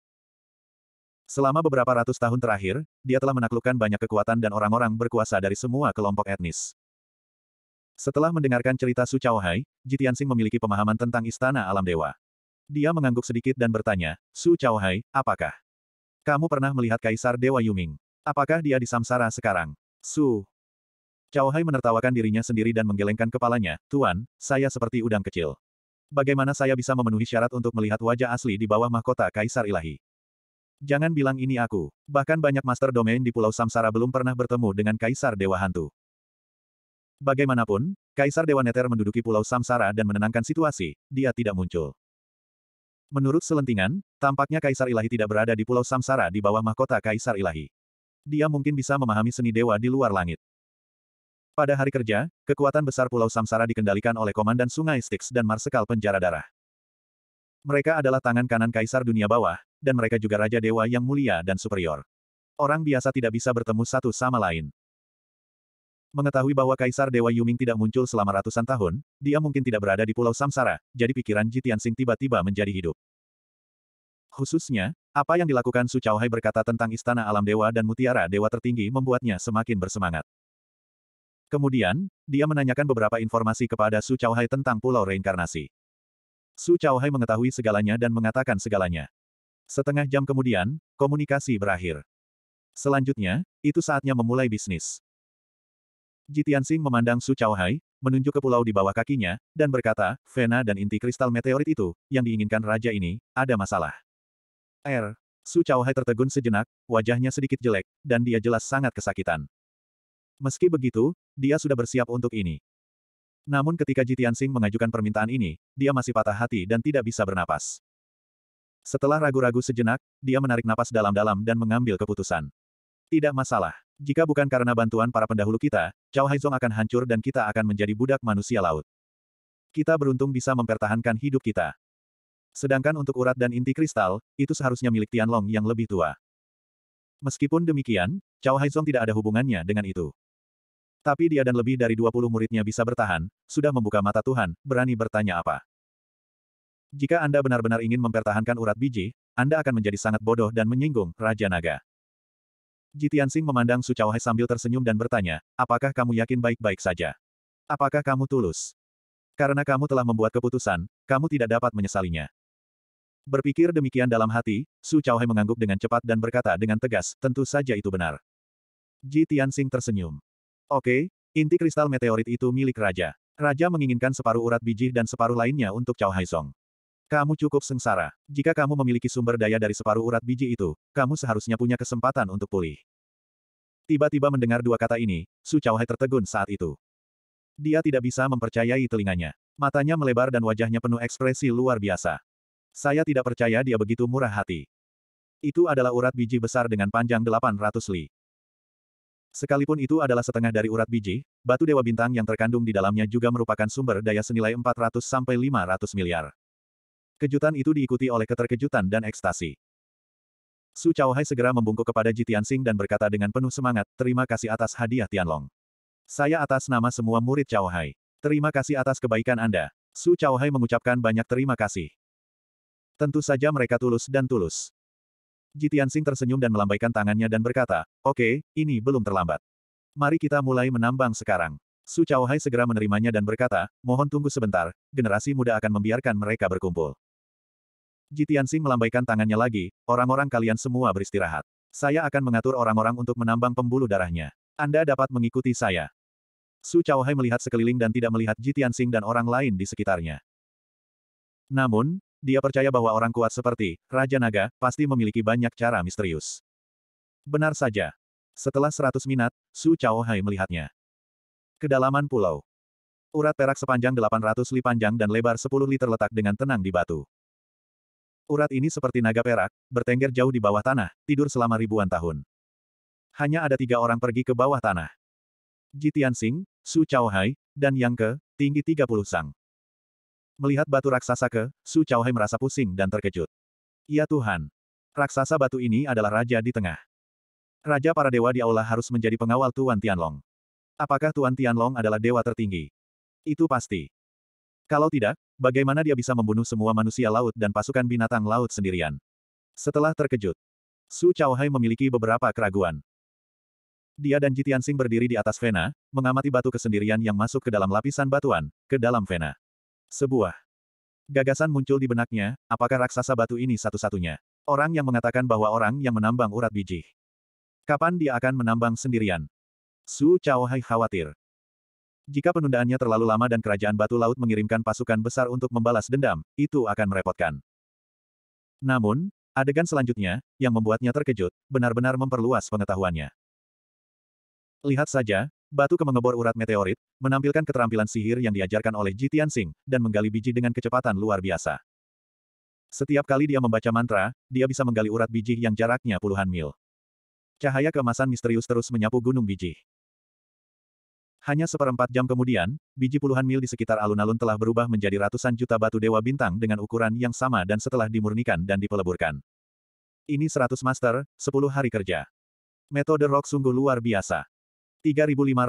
Selama beberapa ratus tahun terakhir, dia telah menaklukkan banyak kekuatan dan orang-orang berkuasa dari semua kelompok etnis. Setelah mendengarkan cerita Su Chao Hai, Jitian Singh memiliki pemahaman tentang istana alam dewa. Dia mengangguk sedikit dan bertanya, Su Chao Hai, apakah kamu pernah melihat Kaisar Dewa Yuming? Apakah dia di samsara sekarang? Su Chao Hai menertawakan dirinya sendiri dan menggelengkan kepalanya, Tuan, saya seperti udang kecil. Bagaimana saya bisa memenuhi syarat untuk melihat wajah asli di bawah mahkota Kaisar Ilahi? Jangan bilang ini aku. Bahkan banyak master domain di Pulau Samsara belum pernah bertemu dengan Kaisar Dewa Hantu. Bagaimanapun, Kaisar Dewa Neter menduduki Pulau Samsara dan menenangkan situasi, dia tidak muncul. Menurut selentingan, tampaknya Kaisar Ilahi tidak berada di Pulau Samsara di bawah mahkota Kaisar Ilahi. Dia mungkin bisa memahami seni dewa di luar langit. Pada hari kerja, kekuatan besar Pulau Samsara dikendalikan oleh Komandan Sungai Styx dan Marsekal Penjara Darah. Mereka adalah tangan kanan Kaisar Dunia Bawah, dan mereka juga Raja Dewa yang mulia dan superior. Orang biasa tidak bisa bertemu satu sama lain. Mengetahui bahwa Kaisar Dewa Yuming tidak muncul selama ratusan tahun, dia mungkin tidak berada di Pulau Samsara, jadi pikiran Ji Tianxing tiba-tiba menjadi hidup. Khususnya, apa yang dilakukan Su Hai berkata tentang Istana Alam Dewa dan Mutiara Dewa Tertinggi membuatnya semakin bersemangat. Kemudian, dia menanyakan beberapa informasi kepada Su Hai tentang Pulau Reinkarnasi. Su Hai mengetahui segalanya dan mengatakan segalanya. Setengah jam kemudian, komunikasi berakhir. Selanjutnya, itu saatnya memulai bisnis. Jitiansing memandang Su Hai, menunjuk ke pulau di bawah kakinya, dan berkata, Vena dan inti kristal meteorit itu, yang diinginkan raja ini, ada masalah. Er, Su Hai tertegun sejenak, wajahnya sedikit jelek, dan dia jelas sangat kesakitan. Meski begitu, dia sudah bersiap untuk ini. Namun ketika Jitiansing mengajukan permintaan ini, dia masih patah hati dan tidak bisa bernapas. Setelah ragu-ragu sejenak, dia menarik napas dalam-dalam dan mengambil keputusan. Tidak masalah. Jika bukan karena bantuan para pendahulu kita, Cao Haizong akan hancur dan kita akan menjadi budak manusia laut. Kita beruntung bisa mempertahankan hidup kita. Sedangkan untuk urat dan inti kristal, itu seharusnya milik Tianlong yang lebih tua. Meskipun demikian, Cao Haizong tidak ada hubungannya dengan itu. Tapi dia dan lebih dari 20 muridnya bisa bertahan, sudah membuka mata Tuhan, berani bertanya apa. Jika Anda benar-benar ingin mempertahankan urat biji, Anda akan menjadi sangat bodoh dan menyinggung Raja Naga. Jitiansing memandang Su Chao Hai sambil tersenyum dan bertanya, apakah kamu yakin baik-baik saja? Apakah kamu tulus? Karena kamu telah membuat keputusan, kamu tidak dapat menyesalinya. Berpikir demikian dalam hati, Su Chao Hai mengangguk dengan cepat dan berkata dengan tegas, tentu saja itu benar. Ji Tianxing tersenyum. Oke, inti kristal meteorit itu milik raja. Raja menginginkan separuh urat biji dan separuh lainnya untuk Cao Song. Kamu cukup sengsara. Jika kamu memiliki sumber daya dari separuh urat biji itu, kamu seharusnya punya kesempatan untuk pulih. Tiba-tiba mendengar dua kata ini, Su Chao Hai tertegun saat itu. Dia tidak bisa mempercayai telinganya. Matanya melebar dan wajahnya penuh ekspresi luar biasa. Saya tidak percaya dia begitu murah hati. Itu adalah urat biji besar dengan panjang 800 li. Sekalipun itu adalah setengah dari urat biji, batu dewa bintang yang terkandung di dalamnya juga merupakan sumber daya senilai 400 sampai 500 miliar. Kejutan itu diikuti oleh keterkejutan dan ekstasi. Su Chao Hai segera membungkuk kepada Ji Tianxing dan berkata dengan penuh semangat, terima kasih atas hadiah Tianlong. Saya atas nama semua murid Chao Hai. Terima kasih atas kebaikan Anda. Su Chao Hai mengucapkan banyak terima kasih. Tentu saja mereka tulus dan tulus. Ji Tianxing tersenyum dan melambaikan tangannya dan berkata, oke, okay, ini belum terlambat. Mari kita mulai menambang sekarang. Su Chao Hai segera menerimanya dan berkata, mohon tunggu sebentar, generasi muda akan membiarkan mereka berkumpul. Jitian Jitiansing melambaikan tangannya lagi, orang-orang kalian semua beristirahat. Saya akan mengatur orang-orang untuk menambang pembuluh darahnya. Anda dapat mengikuti saya. Su Chao Hai melihat sekeliling dan tidak melihat Jitian Jitiansing dan orang lain di sekitarnya. Namun, dia percaya bahwa orang kuat seperti Raja Naga pasti memiliki banyak cara misterius. Benar saja. Setelah seratus minat, Su Chao Hai melihatnya. Kedalaman pulau. Urat perak sepanjang 800 li panjang dan lebar 10 li terletak dengan tenang di batu. Urat ini seperti naga perak, bertengger jauh di bawah tanah, tidur selama ribuan tahun. Hanya ada tiga orang pergi ke bawah tanah. Jitian Tianxing, Su Chao Hai dan Yang Ke, tinggi 30 sang. Melihat batu raksasa ke, Su Chao Hai merasa pusing dan terkejut. Ya Tuhan, raksasa batu ini adalah raja di tengah. Raja para dewa di aula harus menjadi pengawal Tuan Tianlong. Apakah Tuan Tianlong adalah dewa tertinggi? Itu pasti. Kalau tidak, bagaimana dia bisa membunuh semua manusia laut dan pasukan binatang laut sendirian? Setelah terkejut, Su Hai memiliki beberapa keraguan. Dia dan Jitian Sing berdiri di atas vena, mengamati batu kesendirian yang masuk ke dalam lapisan batuan, ke dalam vena. Sebuah gagasan muncul di benaknya, apakah raksasa batu ini satu-satunya? Orang yang mengatakan bahwa orang yang menambang urat biji. Kapan dia akan menambang sendirian? Su Chao Hai khawatir. Jika penundaannya terlalu lama dan kerajaan batu laut mengirimkan pasukan besar untuk membalas dendam, itu akan merepotkan. Namun, adegan selanjutnya, yang membuatnya terkejut, benar-benar memperluas pengetahuannya. Lihat saja, batu kemengebor urat meteorit, menampilkan keterampilan sihir yang diajarkan oleh Ji Tianxing, dan menggali biji dengan kecepatan luar biasa. Setiap kali dia membaca mantra, dia bisa menggali urat biji yang jaraknya puluhan mil. Cahaya kemasan misterius terus menyapu gunung biji. Hanya seperempat jam kemudian, biji puluhan mil di sekitar alun-alun telah berubah menjadi ratusan juta batu dewa bintang dengan ukuran yang sama dan setelah dimurnikan dan dipeleburkan. Ini 100 master, 10 hari kerja. Metode rock sungguh luar biasa. 3529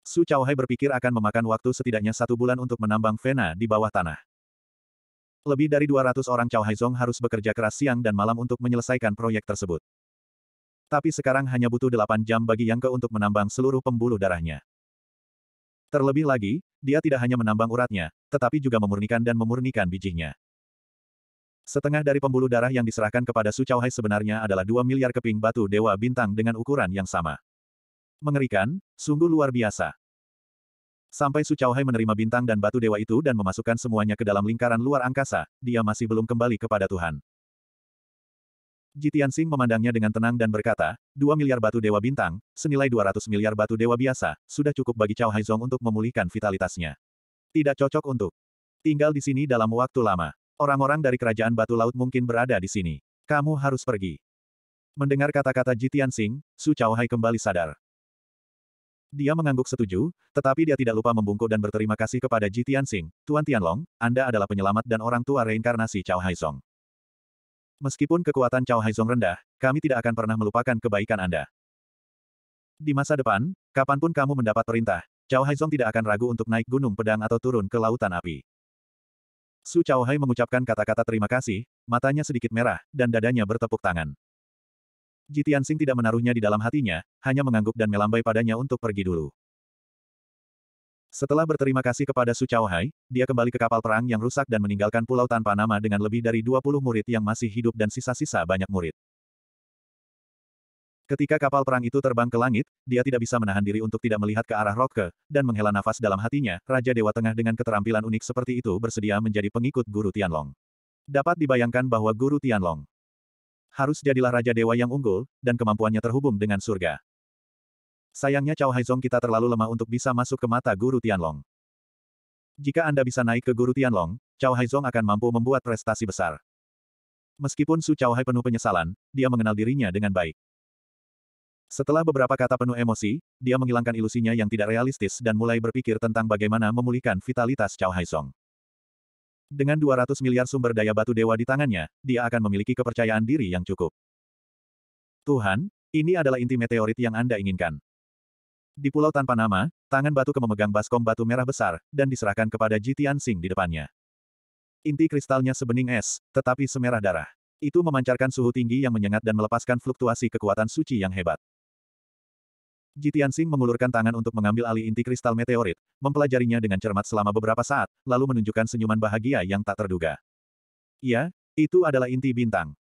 Su Chao Hai berpikir akan memakan waktu setidaknya satu bulan untuk menambang Vena di bawah tanah. Lebih dari 200 orang Chao Haizong harus bekerja keras siang dan malam untuk menyelesaikan proyek tersebut. Tapi sekarang hanya butuh 8 jam bagi Yang Ke untuk menambang seluruh pembuluh darahnya. Terlebih lagi, dia tidak hanya menambang uratnya, tetapi juga memurnikan dan memurnikan bijinya. Setengah dari pembuluh darah yang diserahkan kepada Su Chao Hai sebenarnya adalah 2 miliar keping batu dewa bintang dengan ukuran yang sama. Mengerikan, sungguh luar biasa. Sampai Su Chao Hai menerima bintang dan batu dewa itu dan memasukkan semuanya ke dalam lingkaran luar angkasa, dia masih belum kembali kepada Tuhan. Ji Tianxing memandangnya dengan tenang dan berkata, "Dua miliar batu dewa bintang, senilai 200 miliar batu dewa biasa, sudah cukup bagi Cao Haizong untuk memulihkan vitalitasnya. Tidak cocok untuk tinggal di sini dalam waktu lama. Orang-orang dari kerajaan batu laut mungkin berada di sini. Kamu harus pergi. Mendengar kata-kata Ji Tianxing, Su Cao Hai kembali sadar. Dia mengangguk setuju, tetapi dia tidak lupa membungkuk dan berterima kasih kepada Ji Tianxing, Tuan Tianlong, Anda adalah penyelamat dan orang tua reinkarnasi Cao Haizong. Meskipun kekuatan Cao Haizong rendah, kami tidak akan pernah melupakan kebaikan Anda. Di masa depan, kapanpun kamu mendapat perintah, Cao Haizong tidak akan ragu untuk naik gunung pedang atau turun ke lautan api. Su Cao Hai mengucapkan kata-kata terima kasih, matanya sedikit merah, dan dadanya bertepuk tangan. Jitian Sing tidak menaruhnya di dalam hatinya, hanya mengangguk dan melambai padanya untuk pergi dulu. Setelah berterima kasih kepada Su Chao Hai, dia kembali ke kapal perang yang rusak dan meninggalkan pulau tanpa nama dengan lebih dari 20 murid yang masih hidup dan sisa-sisa banyak murid. Ketika kapal perang itu terbang ke langit, dia tidak bisa menahan diri untuk tidak melihat ke arah Rokke, dan menghela nafas dalam hatinya, Raja Dewa Tengah dengan keterampilan unik seperti itu bersedia menjadi pengikut Guru Tianlong. Dapat dibayangkan bahwa Guru Tianlong harus jadilah Raja Dewa yang unggul, dan kemampuannya terhubung dengan surga. Sayangnya Cao Haizong kita terlalu lemah untuk bisa masuk ke mata Guru Tianlong. Jika Anda bisa naik ke Guru Tianlong, Cao Haizong akan mampu membuat prestasi besar. Meskipun Su Cao Hai penuh penyesalan, dia mengenal dirinya dengan baik. Setelah beberapa kata penuh emosi, dia menghilangkan ilusinya yang tidak realistis dan mulai berpikir tentang bagaimana memulihkan vitalitas Cao Haizong. Dengan 200 miliar sumber daya batu dewa di tangannya, dia akan memiliki kepercayaan diri yang cukup. Tuhan, ini adalah inti meteorit yang Anda inginkan. Di pulau tanpa nama, tangan batu ke memegang baskom batu merah besar, dan diserahkan kepada Jitian Tianxing di depannya. Inti kristalnya sebening es, tetapi semerah darah. Itu memancarkan suhu tinggi yang menyengat dan melepaskan fluktuasi kekuatan suci yang hebat. Jitian Tianxing mengulurkan tangan untuk mengambil alih inti kristal meteorit, mempelajarinya dengan cermat selama beberapa saat, lalu menunjukkan senyuman bahagia yang tak terduga. Ya, itu adalah inti bintang.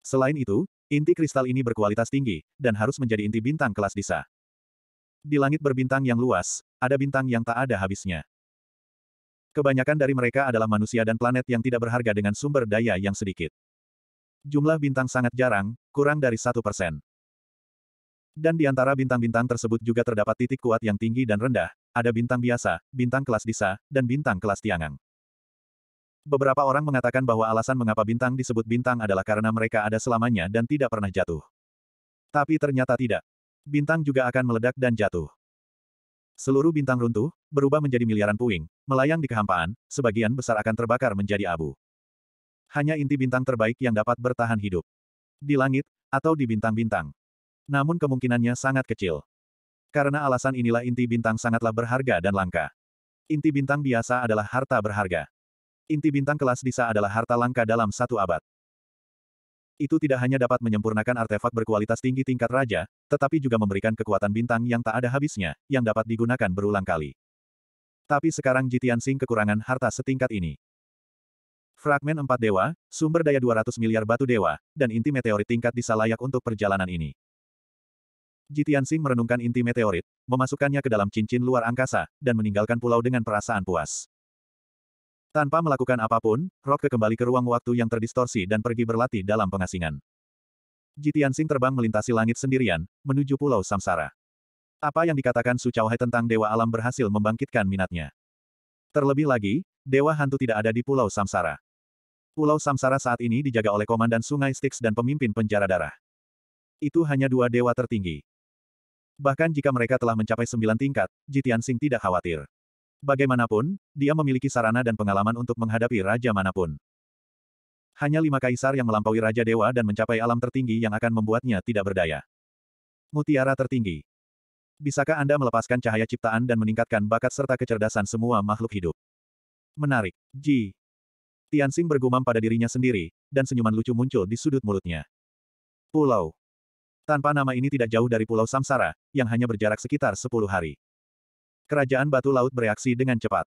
Selain itu, inti kristal ini berkualitas tinggi, dan harus menjadi inti bintang kelas desa. Di langit berbintang yang luas, ada bintang yang tak ada habisnya. Kebanyakan dari mereka adalah manusia dan planet yang tidak berharga dengan sumber daya yang sedikit. Jumlah bintang sangat jarang, kurang dari satu persen. Dan di antara bintang-bintang tersebut juga terdapat titik kuat yang tinggi dan rendah, ada bintang biasa, bintang kelas disa, dan bintang kelas tiangang. Beberapa orang mengatakan bahwa alasan mengapa bintang disebut bintang adalah karena mereka ada selamanya dan tidak pernah jatuh. Tapi ternyata tidak bintang juga akan meledak dan jatuh. Seluruh bintang runtuh, berubah menjadi miliaran puing, melayang di kehampaan, sebagian besar akan terbakar menjadi abu. Hanya inti bintang terbaik yang dapat bertahan hidup. Di langit, atau di bintang-bintang. Namun kemungkinannya sangat kecil. Karena alasan inilah inti bintang sangatlah berharga dan langka. Inti bintang biasa adalah harta berharga. Inti bintang kelas disa adalah harta langka dalam satu abad itu tidak hanya dapat menyempurnakan artefak berkualitas tinggi tingkat raja, tetapi juga memberikan kekuatan bintang yang tak ada habisnya, yang dapat digunakan berulang kali. Tapi sekarang Jitian Sing kekurangan harta setingkat ini. Fragmen empat dewa, sumber daya 200 miliar batu dewa, dan inti meteorit tingkat bisa layak untuk perjalanan ini. Jitian Sing merenungkan inti meteorit, memasukkannya ke dalam cincin luar angkasa, dan meninggalkan pulau dengan perasaan puas. Tanpa melakukan apapun, Rock kembali ke ruang waktu yang terdistorsi dan pergi berlatih dalam pengasingan. Jitian Jitiansing terbang melintasi langit sendirian, menuju Pulau Samsara. Apa yang dikatakan Su Chao tentang Dewa Alam berhasil membangkitkan minatnya. Terlebih lagi, Dewa Hantu tidak ada di Pulau Samsara. Pulau Samsara saat ini dijaga oleh Komandan Sungai Styx dan pemimpin penjara darah. Itu hanya dua dewa tertinggi. Bahkan jika mereka telah mencapai sembilan tingkat, Jitian Jitiansing tidak khawatir. Bagaimanapun, dia memiliki sarana dan pengalaman untuk menghadapi raja manapun. Hanya lima kaisar yang melampaui raja dewa dan mencapai alam tertinggi yang akan membuatnya tidak berdaya. Mutiara tertinggi. Bisakah Anda melepaskan cahaya ciptaan dan meningkatkan bakat serta kecerdasan semua makhluk hidup? Menarik. Ji. Tianxing bergumam pada dirinya sendiri, dan senyuman lucu muncul di sudut mulutnya. Pulau. Tanpa nama ini tidak jauh dari Pulau Samsara, yang hanya berjarak sekitar 10 hari kerajaan batu laut bereaksi dengan cepat.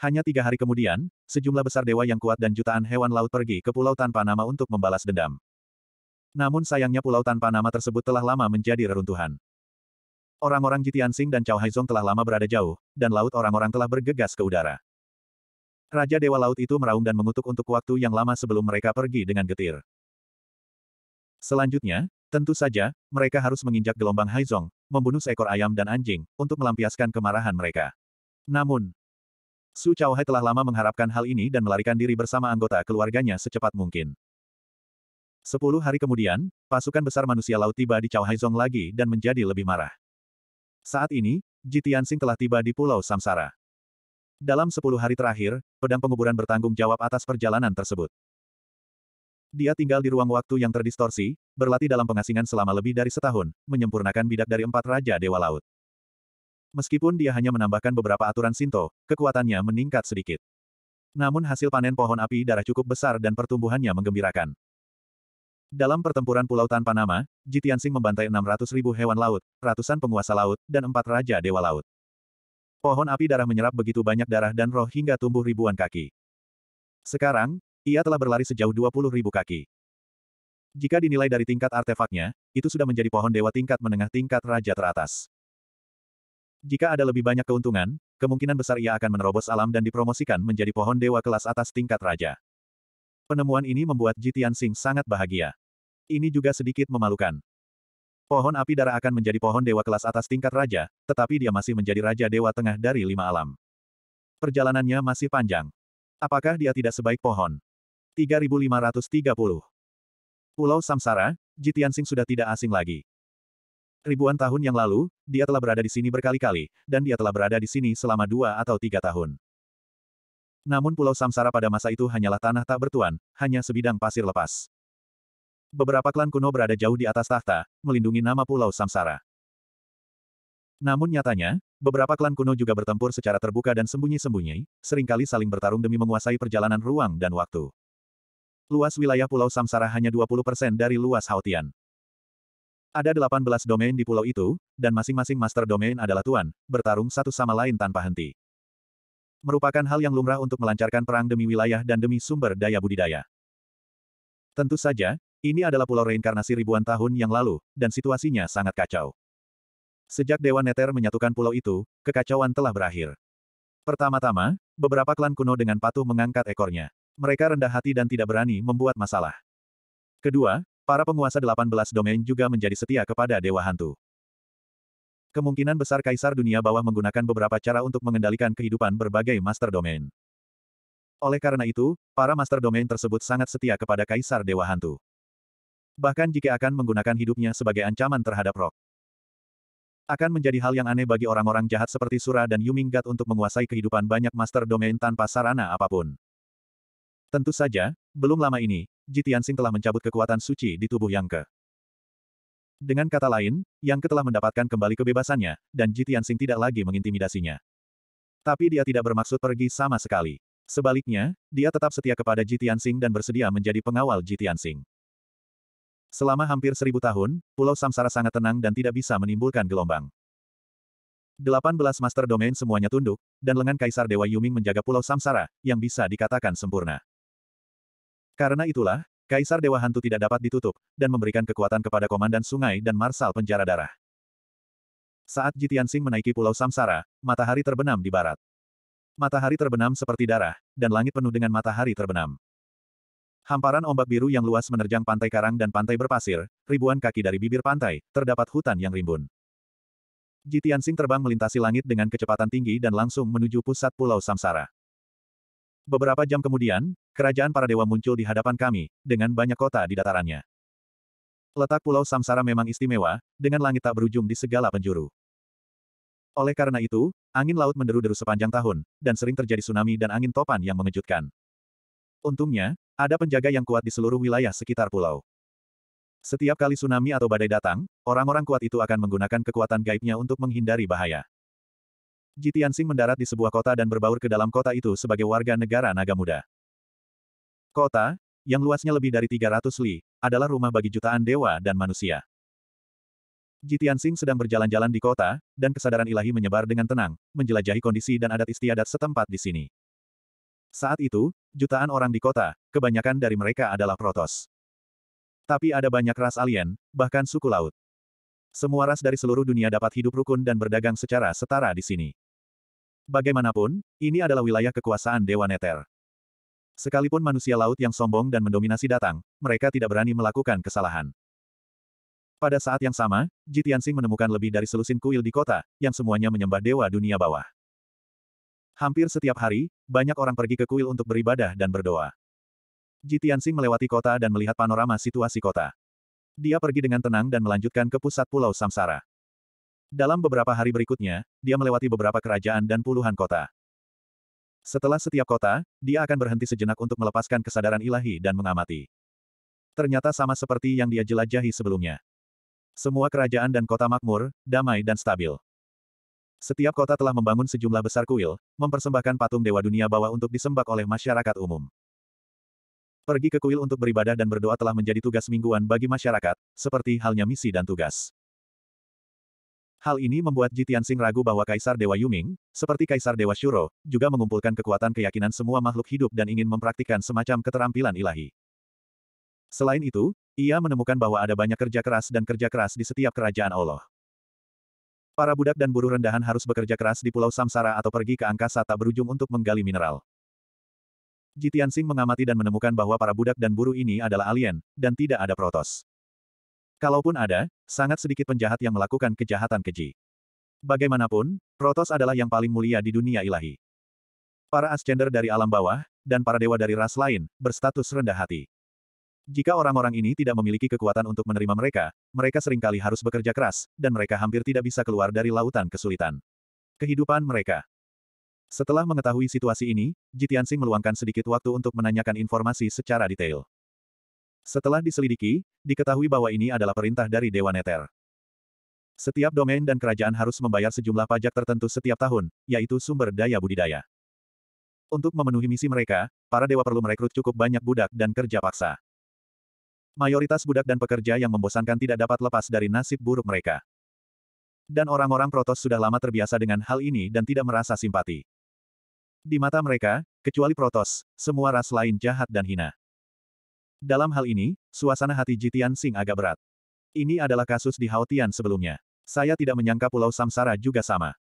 Hanya tiga hari kemudian, sejumlah besar dewa yang kuat dan jutaan hewan laut pergi ke pulau tanpa nama untuk membalas dendam. Namun sayangnya pulau tanpa nama tersebut telah lama menjadi reruntuhan. Orang-orang Jitian Sing dan Cao Haizong telah lama berada jauh, dan laut orang-orang telah bergegas ke udara. Raja Dewa Laut itu meraung dan mengutuk untuk waktu yang lama sebelum mereka pergi dengan getir. Selanjutnya, tentu saja, mereka harus menginjak gelombang Haizong, membunuh seekor ayam dan anjing, untuk melampiaskan kemarahan mereka. Namun, Su Chao telah lama mengharapkan hal ini dan melarikan diri bersama anggota keluarganya secepat mungkin. Sepuluh hari kemudian, pasukan besar manusia laut tiba di Chao Zong lagi dan menjadi lebih marah. Saat ini, Jitiansing telah tiba di Pulau Samsara. Dalam sepuluh hari terakhir, pedang penguburan bertanggung jawab atas perjalanan tersebut. Dia tinggal di ruang waktu yang terdistorsi, berlatih dalam pengasingan selama lebih dari setahun, menyempurnakan bidak dari empat Raja Dewa Laut. Meskipun dia hanya menambahkan beberapa aturan Sinto, kekuatannya meningkat sedikit. Namun hasil panen pohon api darah cukup besar dan pertumbuhannya menggembirakan. Dalam pertempuran Pulau Tanpa Nama, Jitiansing membantai 600 ribu hewan laut, ratusan penguasa laut, dan empat raja dewa laut. Pohon api darah menyerap begitu banyak darah dan roh hingga tumbuh ribuan kaki. Sekarang, ia telah berlari sejauh ribu kaki. Jika dinilai dari tingkat artefaknya, itu sudah menjadi pohon dewa tingkat menengah tingkat raja teratas. Jika ada lebih banyak keuntungan, kemungkinan besar ia akan menerobos alam dan dipromosikan menjadi pohon dewa kelas atas tingkat raja. Penemuan ini membuat Jitian Sing sangat bahagia. Ini juga sedikit memalukan. Pohon api darah akan menjadi pohon dewa kelas atas tingkat raja, tetapi dia masih menjadi raja dewa tengah dari lima alam. Perjalanannya masih panjang. Apakah dia tidak sebaik pohon? 3530. Pulau Samsara, Jitian Jitiansing sudah tidak asing lagi. Ribuan tahun yang lalu, dia telah berada di sini berkali-kali, dan dia telah berada di sini selama dua atau tiga tahun. Namun Pulau Samsara pada masa itu hanyalah tanah tak bertuan, hanya sebidang pasir lepas. Beberapa klan kuno berada jauh di atas tahta, melindungi nama Pulau Samsara. Namun nyatanya, beberapa klan kuno juga bertempur secara terbuka dan sembunyi-sembunyi, seringkali saling bertarung demi menguasai perjalanan ruang dan waktu. Luas wilayah Pulau Samsara hanya 20% dari luas Haotian. Ada 18 domain di pulau itu, dan masing-masing master domain adalah tuan, bertarung satu sama lain tanpa henti. Merupakan hal yang lumrah untuk melancarkan perang demi wilayah dan demi sumber daya budidaya. Tentu saja, ini adalah pulau reinkarnasi ribuan tahun yang lalu, dan situasinya sangat kacau. Sejak Dewa Neter menyatukan pulau itu, kekacauan telah berakhir. Pertama-tama, beberapa klan kuno dengan patuh mengangkat ekornya mereka rendah hati dan tidak berani membuat masalah. Kedua, para penguasa 18 domain juga menjadi setia kepada Dewa Hantu. Kemungkinan besar Kaisar Dunia Bawah menggunakan beberapa cara untuk mengendalikan kehidupan berbagai Master Domain. Oleh karena itu, para Master Domain tersebut sangat setia kepada Kaisar Dewa Hantu. Bahkan jika akan menggunakan hidupnya sebagai ancaman terhadap Rock. Akan menjadi hal yang aneh bagi orang-orang jahat seperti Sura dan Yumingat untuk menguasai kehidupan banyak Master Domain tanpa sarana apapun. Tentu saja, belum lama ini, Ji telah mencabut kekuatan suci di tubuh Yang Ke. Dengan kata lain, Yang Ke telah mendapatkan kembali kebebasannya, dan Ji tidak lagi mengintimidasinya. Tapi dia tidak bermaksud pergi sama sekali. Sebaliknya, dia tetap setia kepada Ji dan bersedia menjadi pengawal Ji Selama hampir seribu tahun, Pulau Samsara sangat tenang dan tidak bisa menimbulkan gelombang. 18 Master Domain semuanya tunduk, dan lengan Kaisar Dewa Yuming menjaga Pulau Samsara, yang bisa dikatakan sempurna. Karena itulah, Kaisar Dewa Hantu tidak dapat ditutup, dan memberikan kekuatan kepada Komandan Sungai dan Marsal Penjara Darah. Saat Jitian Sing menaiki Pulau Samsara, matahari terbenam di barat. Matahari terbenam seperti darah, dan langit penuh dengan matahari terbenam. Hamparan ombak biru yang luas menerjang pantai karang dan pantai berpasir, ribuan kaki dari bibir pantai, terdapat hutan yang rimbun. Jitian Sing terbang melintasi langit dengan kecepatan tinggi dan langsung menuju pusat Pulau Samsara. Beberapa jam kemudian, kerajaan para dewa muncul di hadapan kami, dengan banyak kota di datarannya. Letak Pulau Samsara memang istimewa, dengan langit tak berujung di segala penjuru. Oleh karena itu, angin laut menderu-deru sepanjang tahun, dan sering terjadi tsunami dan angin topan yang mengejutkan. Untungnya, ada penjaga yang kuat di seluruh wilayah sekitar pulau. Setiap kali tsunami atau badai datang, orang-orang kuat itu akan menggunakan kekuatan gaibnya untuk menghindari bahaya. Jitiansing mendarat di sebuah kota dan berbaur ke dalam kota itu sebagai warga negara naga muda. Kota, yang luasnya lebih dari 300 li, adalah rumah bagi jutaan dewa dan manusia. Jitian Sing sedang berjalan-jalan di kota, dan kesadaran ilahi menyebar dengan tenang, menjelajahi kondisi dan adat istiadat setempat di sini. Saat itu, jutaan orang di kota, kebanyakan dari mereka adalah protos. Tapi ada banyak ras alien, bahkan suku laut. Semua ras dari seluruh dunia dapat hidup rukun dan berdagang secara setara di sini. Bagaimanapun, ini adalah wilayah kekuasaan Dewa Neter. Sekalipun manusia laut yang sombong dan mendominasi datang, mereka tidak berani melakukan kesalahan. Pada saat yang sama, Jitiansing menemukan lebih dari selusin kuil di kota, yang semuanya menyembah dewa dunia bawah. Hampir setiap hari, banyak orang pergi ke kuil untuk beribadah dan berdoa. Jitiansing melewati kota dan melihat panorama situasi kota. Dia pergi dengan tenang dan melanjutkan ke pusat pulau Samsara. Dalam beberapa hari berikutnya, dia melewati beberapa kerajaan dan puluhan kota. Setelah setiap kota, dia akan berhenti sejenak untuk melepaskan kesadaran ilahi dan mengamati. Ternyata sama seperti yang dia jelajahi sebelumnya. Semua kerajaan dan kota makmur, damai dan stabil. Setiap kota telah membangun sejumlah besar kuil, mempersembahkan patung dewa dunia bawah untuk disembak oleh masyarakat umum. Pergi ke kuil untuk beribadah dan berdoa telah menjadi tugas mingguan bagi masyarakat, seperti halnya misi dan tugas. Hal ini membuat Ji Tianxing ragu bahwa Kaisar Dewa Yuming, seperti Kaisar Dewa Shuro, juga mengumpulkan kekuatan keyakinan semua makhluk hidup dan ingin mempraktikkan semacam keterampilan ilahi. Selain itu, ia menemukan bahwa ada banyak kerja keras dan kerja keras di setiap kerajaan Allah. Para budak dan buruh rendahan harus bekerja keras di Pulau Samsara atau pergi ke angkasa tak berujung untuk menggali mineral. Ji Tianxing mengamati dan menemukan bahwa para budak dan buruh ini adalah alien, dan tidak ada protos. Kalaupun ada, sangat sedikit penjahat yang melakukan kejahatan keji. Bagaimanapun, Protos adalah yang paling mulia di dunia ilahi. Para ascender dari alam bawah, dan para dewa dari ras lain, berstatus rendah hati. Jika orang-orang ini tidak memiliki kekuatan untuk menerima mereka, mereka seringkali harus bekerja keras, dan mereka hampir tidak bisa keluar dari lautan kesulitan. Kehidupan mereka. Setelah mengetahui situasi ini, Jitiansing meluangkan sedikit waktu untuk menanyakan informasi secara detail. Setelah diselidiki, diketahui bahwa ini adalah perintah dari Dewa Neter. Setiap domain dan kerajaan harus membayar sejumlah pajak tertentu setiap tahun, yaitu sumber daya budidaya. Untuk memenuhi misi mereka, para dewa perlu merekrut cukup banyak budak dan kerja paksa. Mayoritas budak dan pekerja yang membosankan tidak dapat lepas dari nasib buruk mereka. Dan orang-orang Protos sudah lama terbiasa dengan hal ini dan tidak merasa simpati. Di mata mereka, kecuali Protos, semua ras lain jahat dan hina. Dalam hal ini, suasana hati Jitian Sing agak berat. Ini adalah kasus di Haotian sebelumnya. Saya tidak menyangka Pulau Samsara juga sama.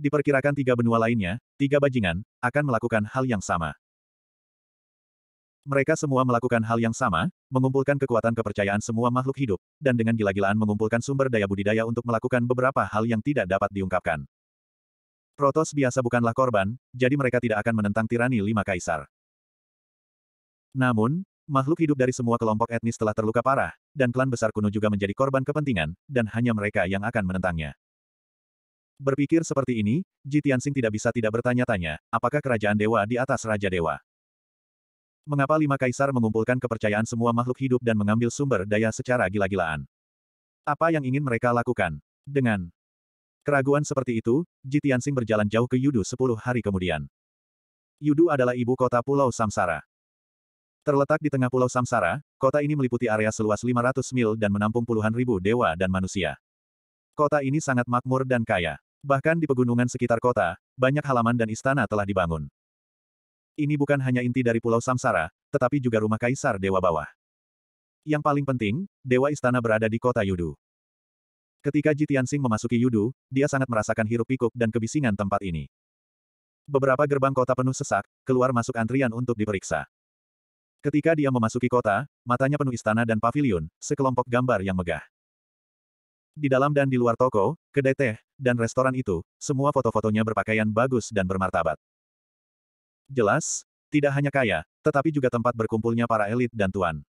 Diperkirakan tiga benua lainnya, tiga bajingan, akan melakukan hal yang sama. Mereka semua melakukan hal yang sama, mengumpulkan kekuatan kepercayaan semua makhluk hidup, dan dengan gila-gilaan mengumpulkan sumber daya budidaya untuk melakukan beberapa hal yang tidak dapat diungkapkan. Protos biasa bukanlah korban, jadi mereka tidak akan menentang tirani lima kaisar. Namun, Makhluk hidup dari semua kelompok etnis telah terluka parah, dan klan besar kuno juga menjadi korban kepentingan, dan hanya mereka yang akan menentangnya. Berpikir seperti ini, Ji Tianxing tidak bisa tidak bertanya-tanya, apakah kerajaan dewa di atas Raja Dewa? Mengapa lima kaisar mengumpulkan kepercayaan semua makhluk hidup dan mengambil sumber daya secara gila-gilaan? Apa yang ingin mereka lakukan? Dengan keraguan seperti itu, Ji Tianxing berjalan jauh ke Yudu sepuluh hari kemudian. Yudu adalah ibu kota Pulau Samsara. Terletak di tengah Pulau Samsara, kota ini meliputi area seluas 500 mil dan menampung puluhan ribu dewa dan manusia. Kota ini sangat makmur dan kaya. Bahkan di pegunungan sekitar kota, banyak halaman dan istana telah dibangun. Ini bukan hanya inti dari Pulau Samsara, tetapi juga rumah kaisar Dewa Bawah. Yang paling penting, Dewa Istana berada di kota Yudu. Ketika Jitiansing memasuki Yudu, dia sangat merasakan hirup pikuk dan kebisingan tempat ini. Beberapa gerbang kota penuh sesak, keluar masuk antrian untuk diperiksa. Ketika dia memasuki kota, matanya penuh istana dan pavilion, sekelompok gambar yang megah. Di dalam dan di luar toko, kedai teh, dan restoran itu, semua foto-fotonya berpakaian bagus dan bermartabat. Jelas, tidak hanya kaya, tetapi juga tempat berkumpulnya para elit dan tuan.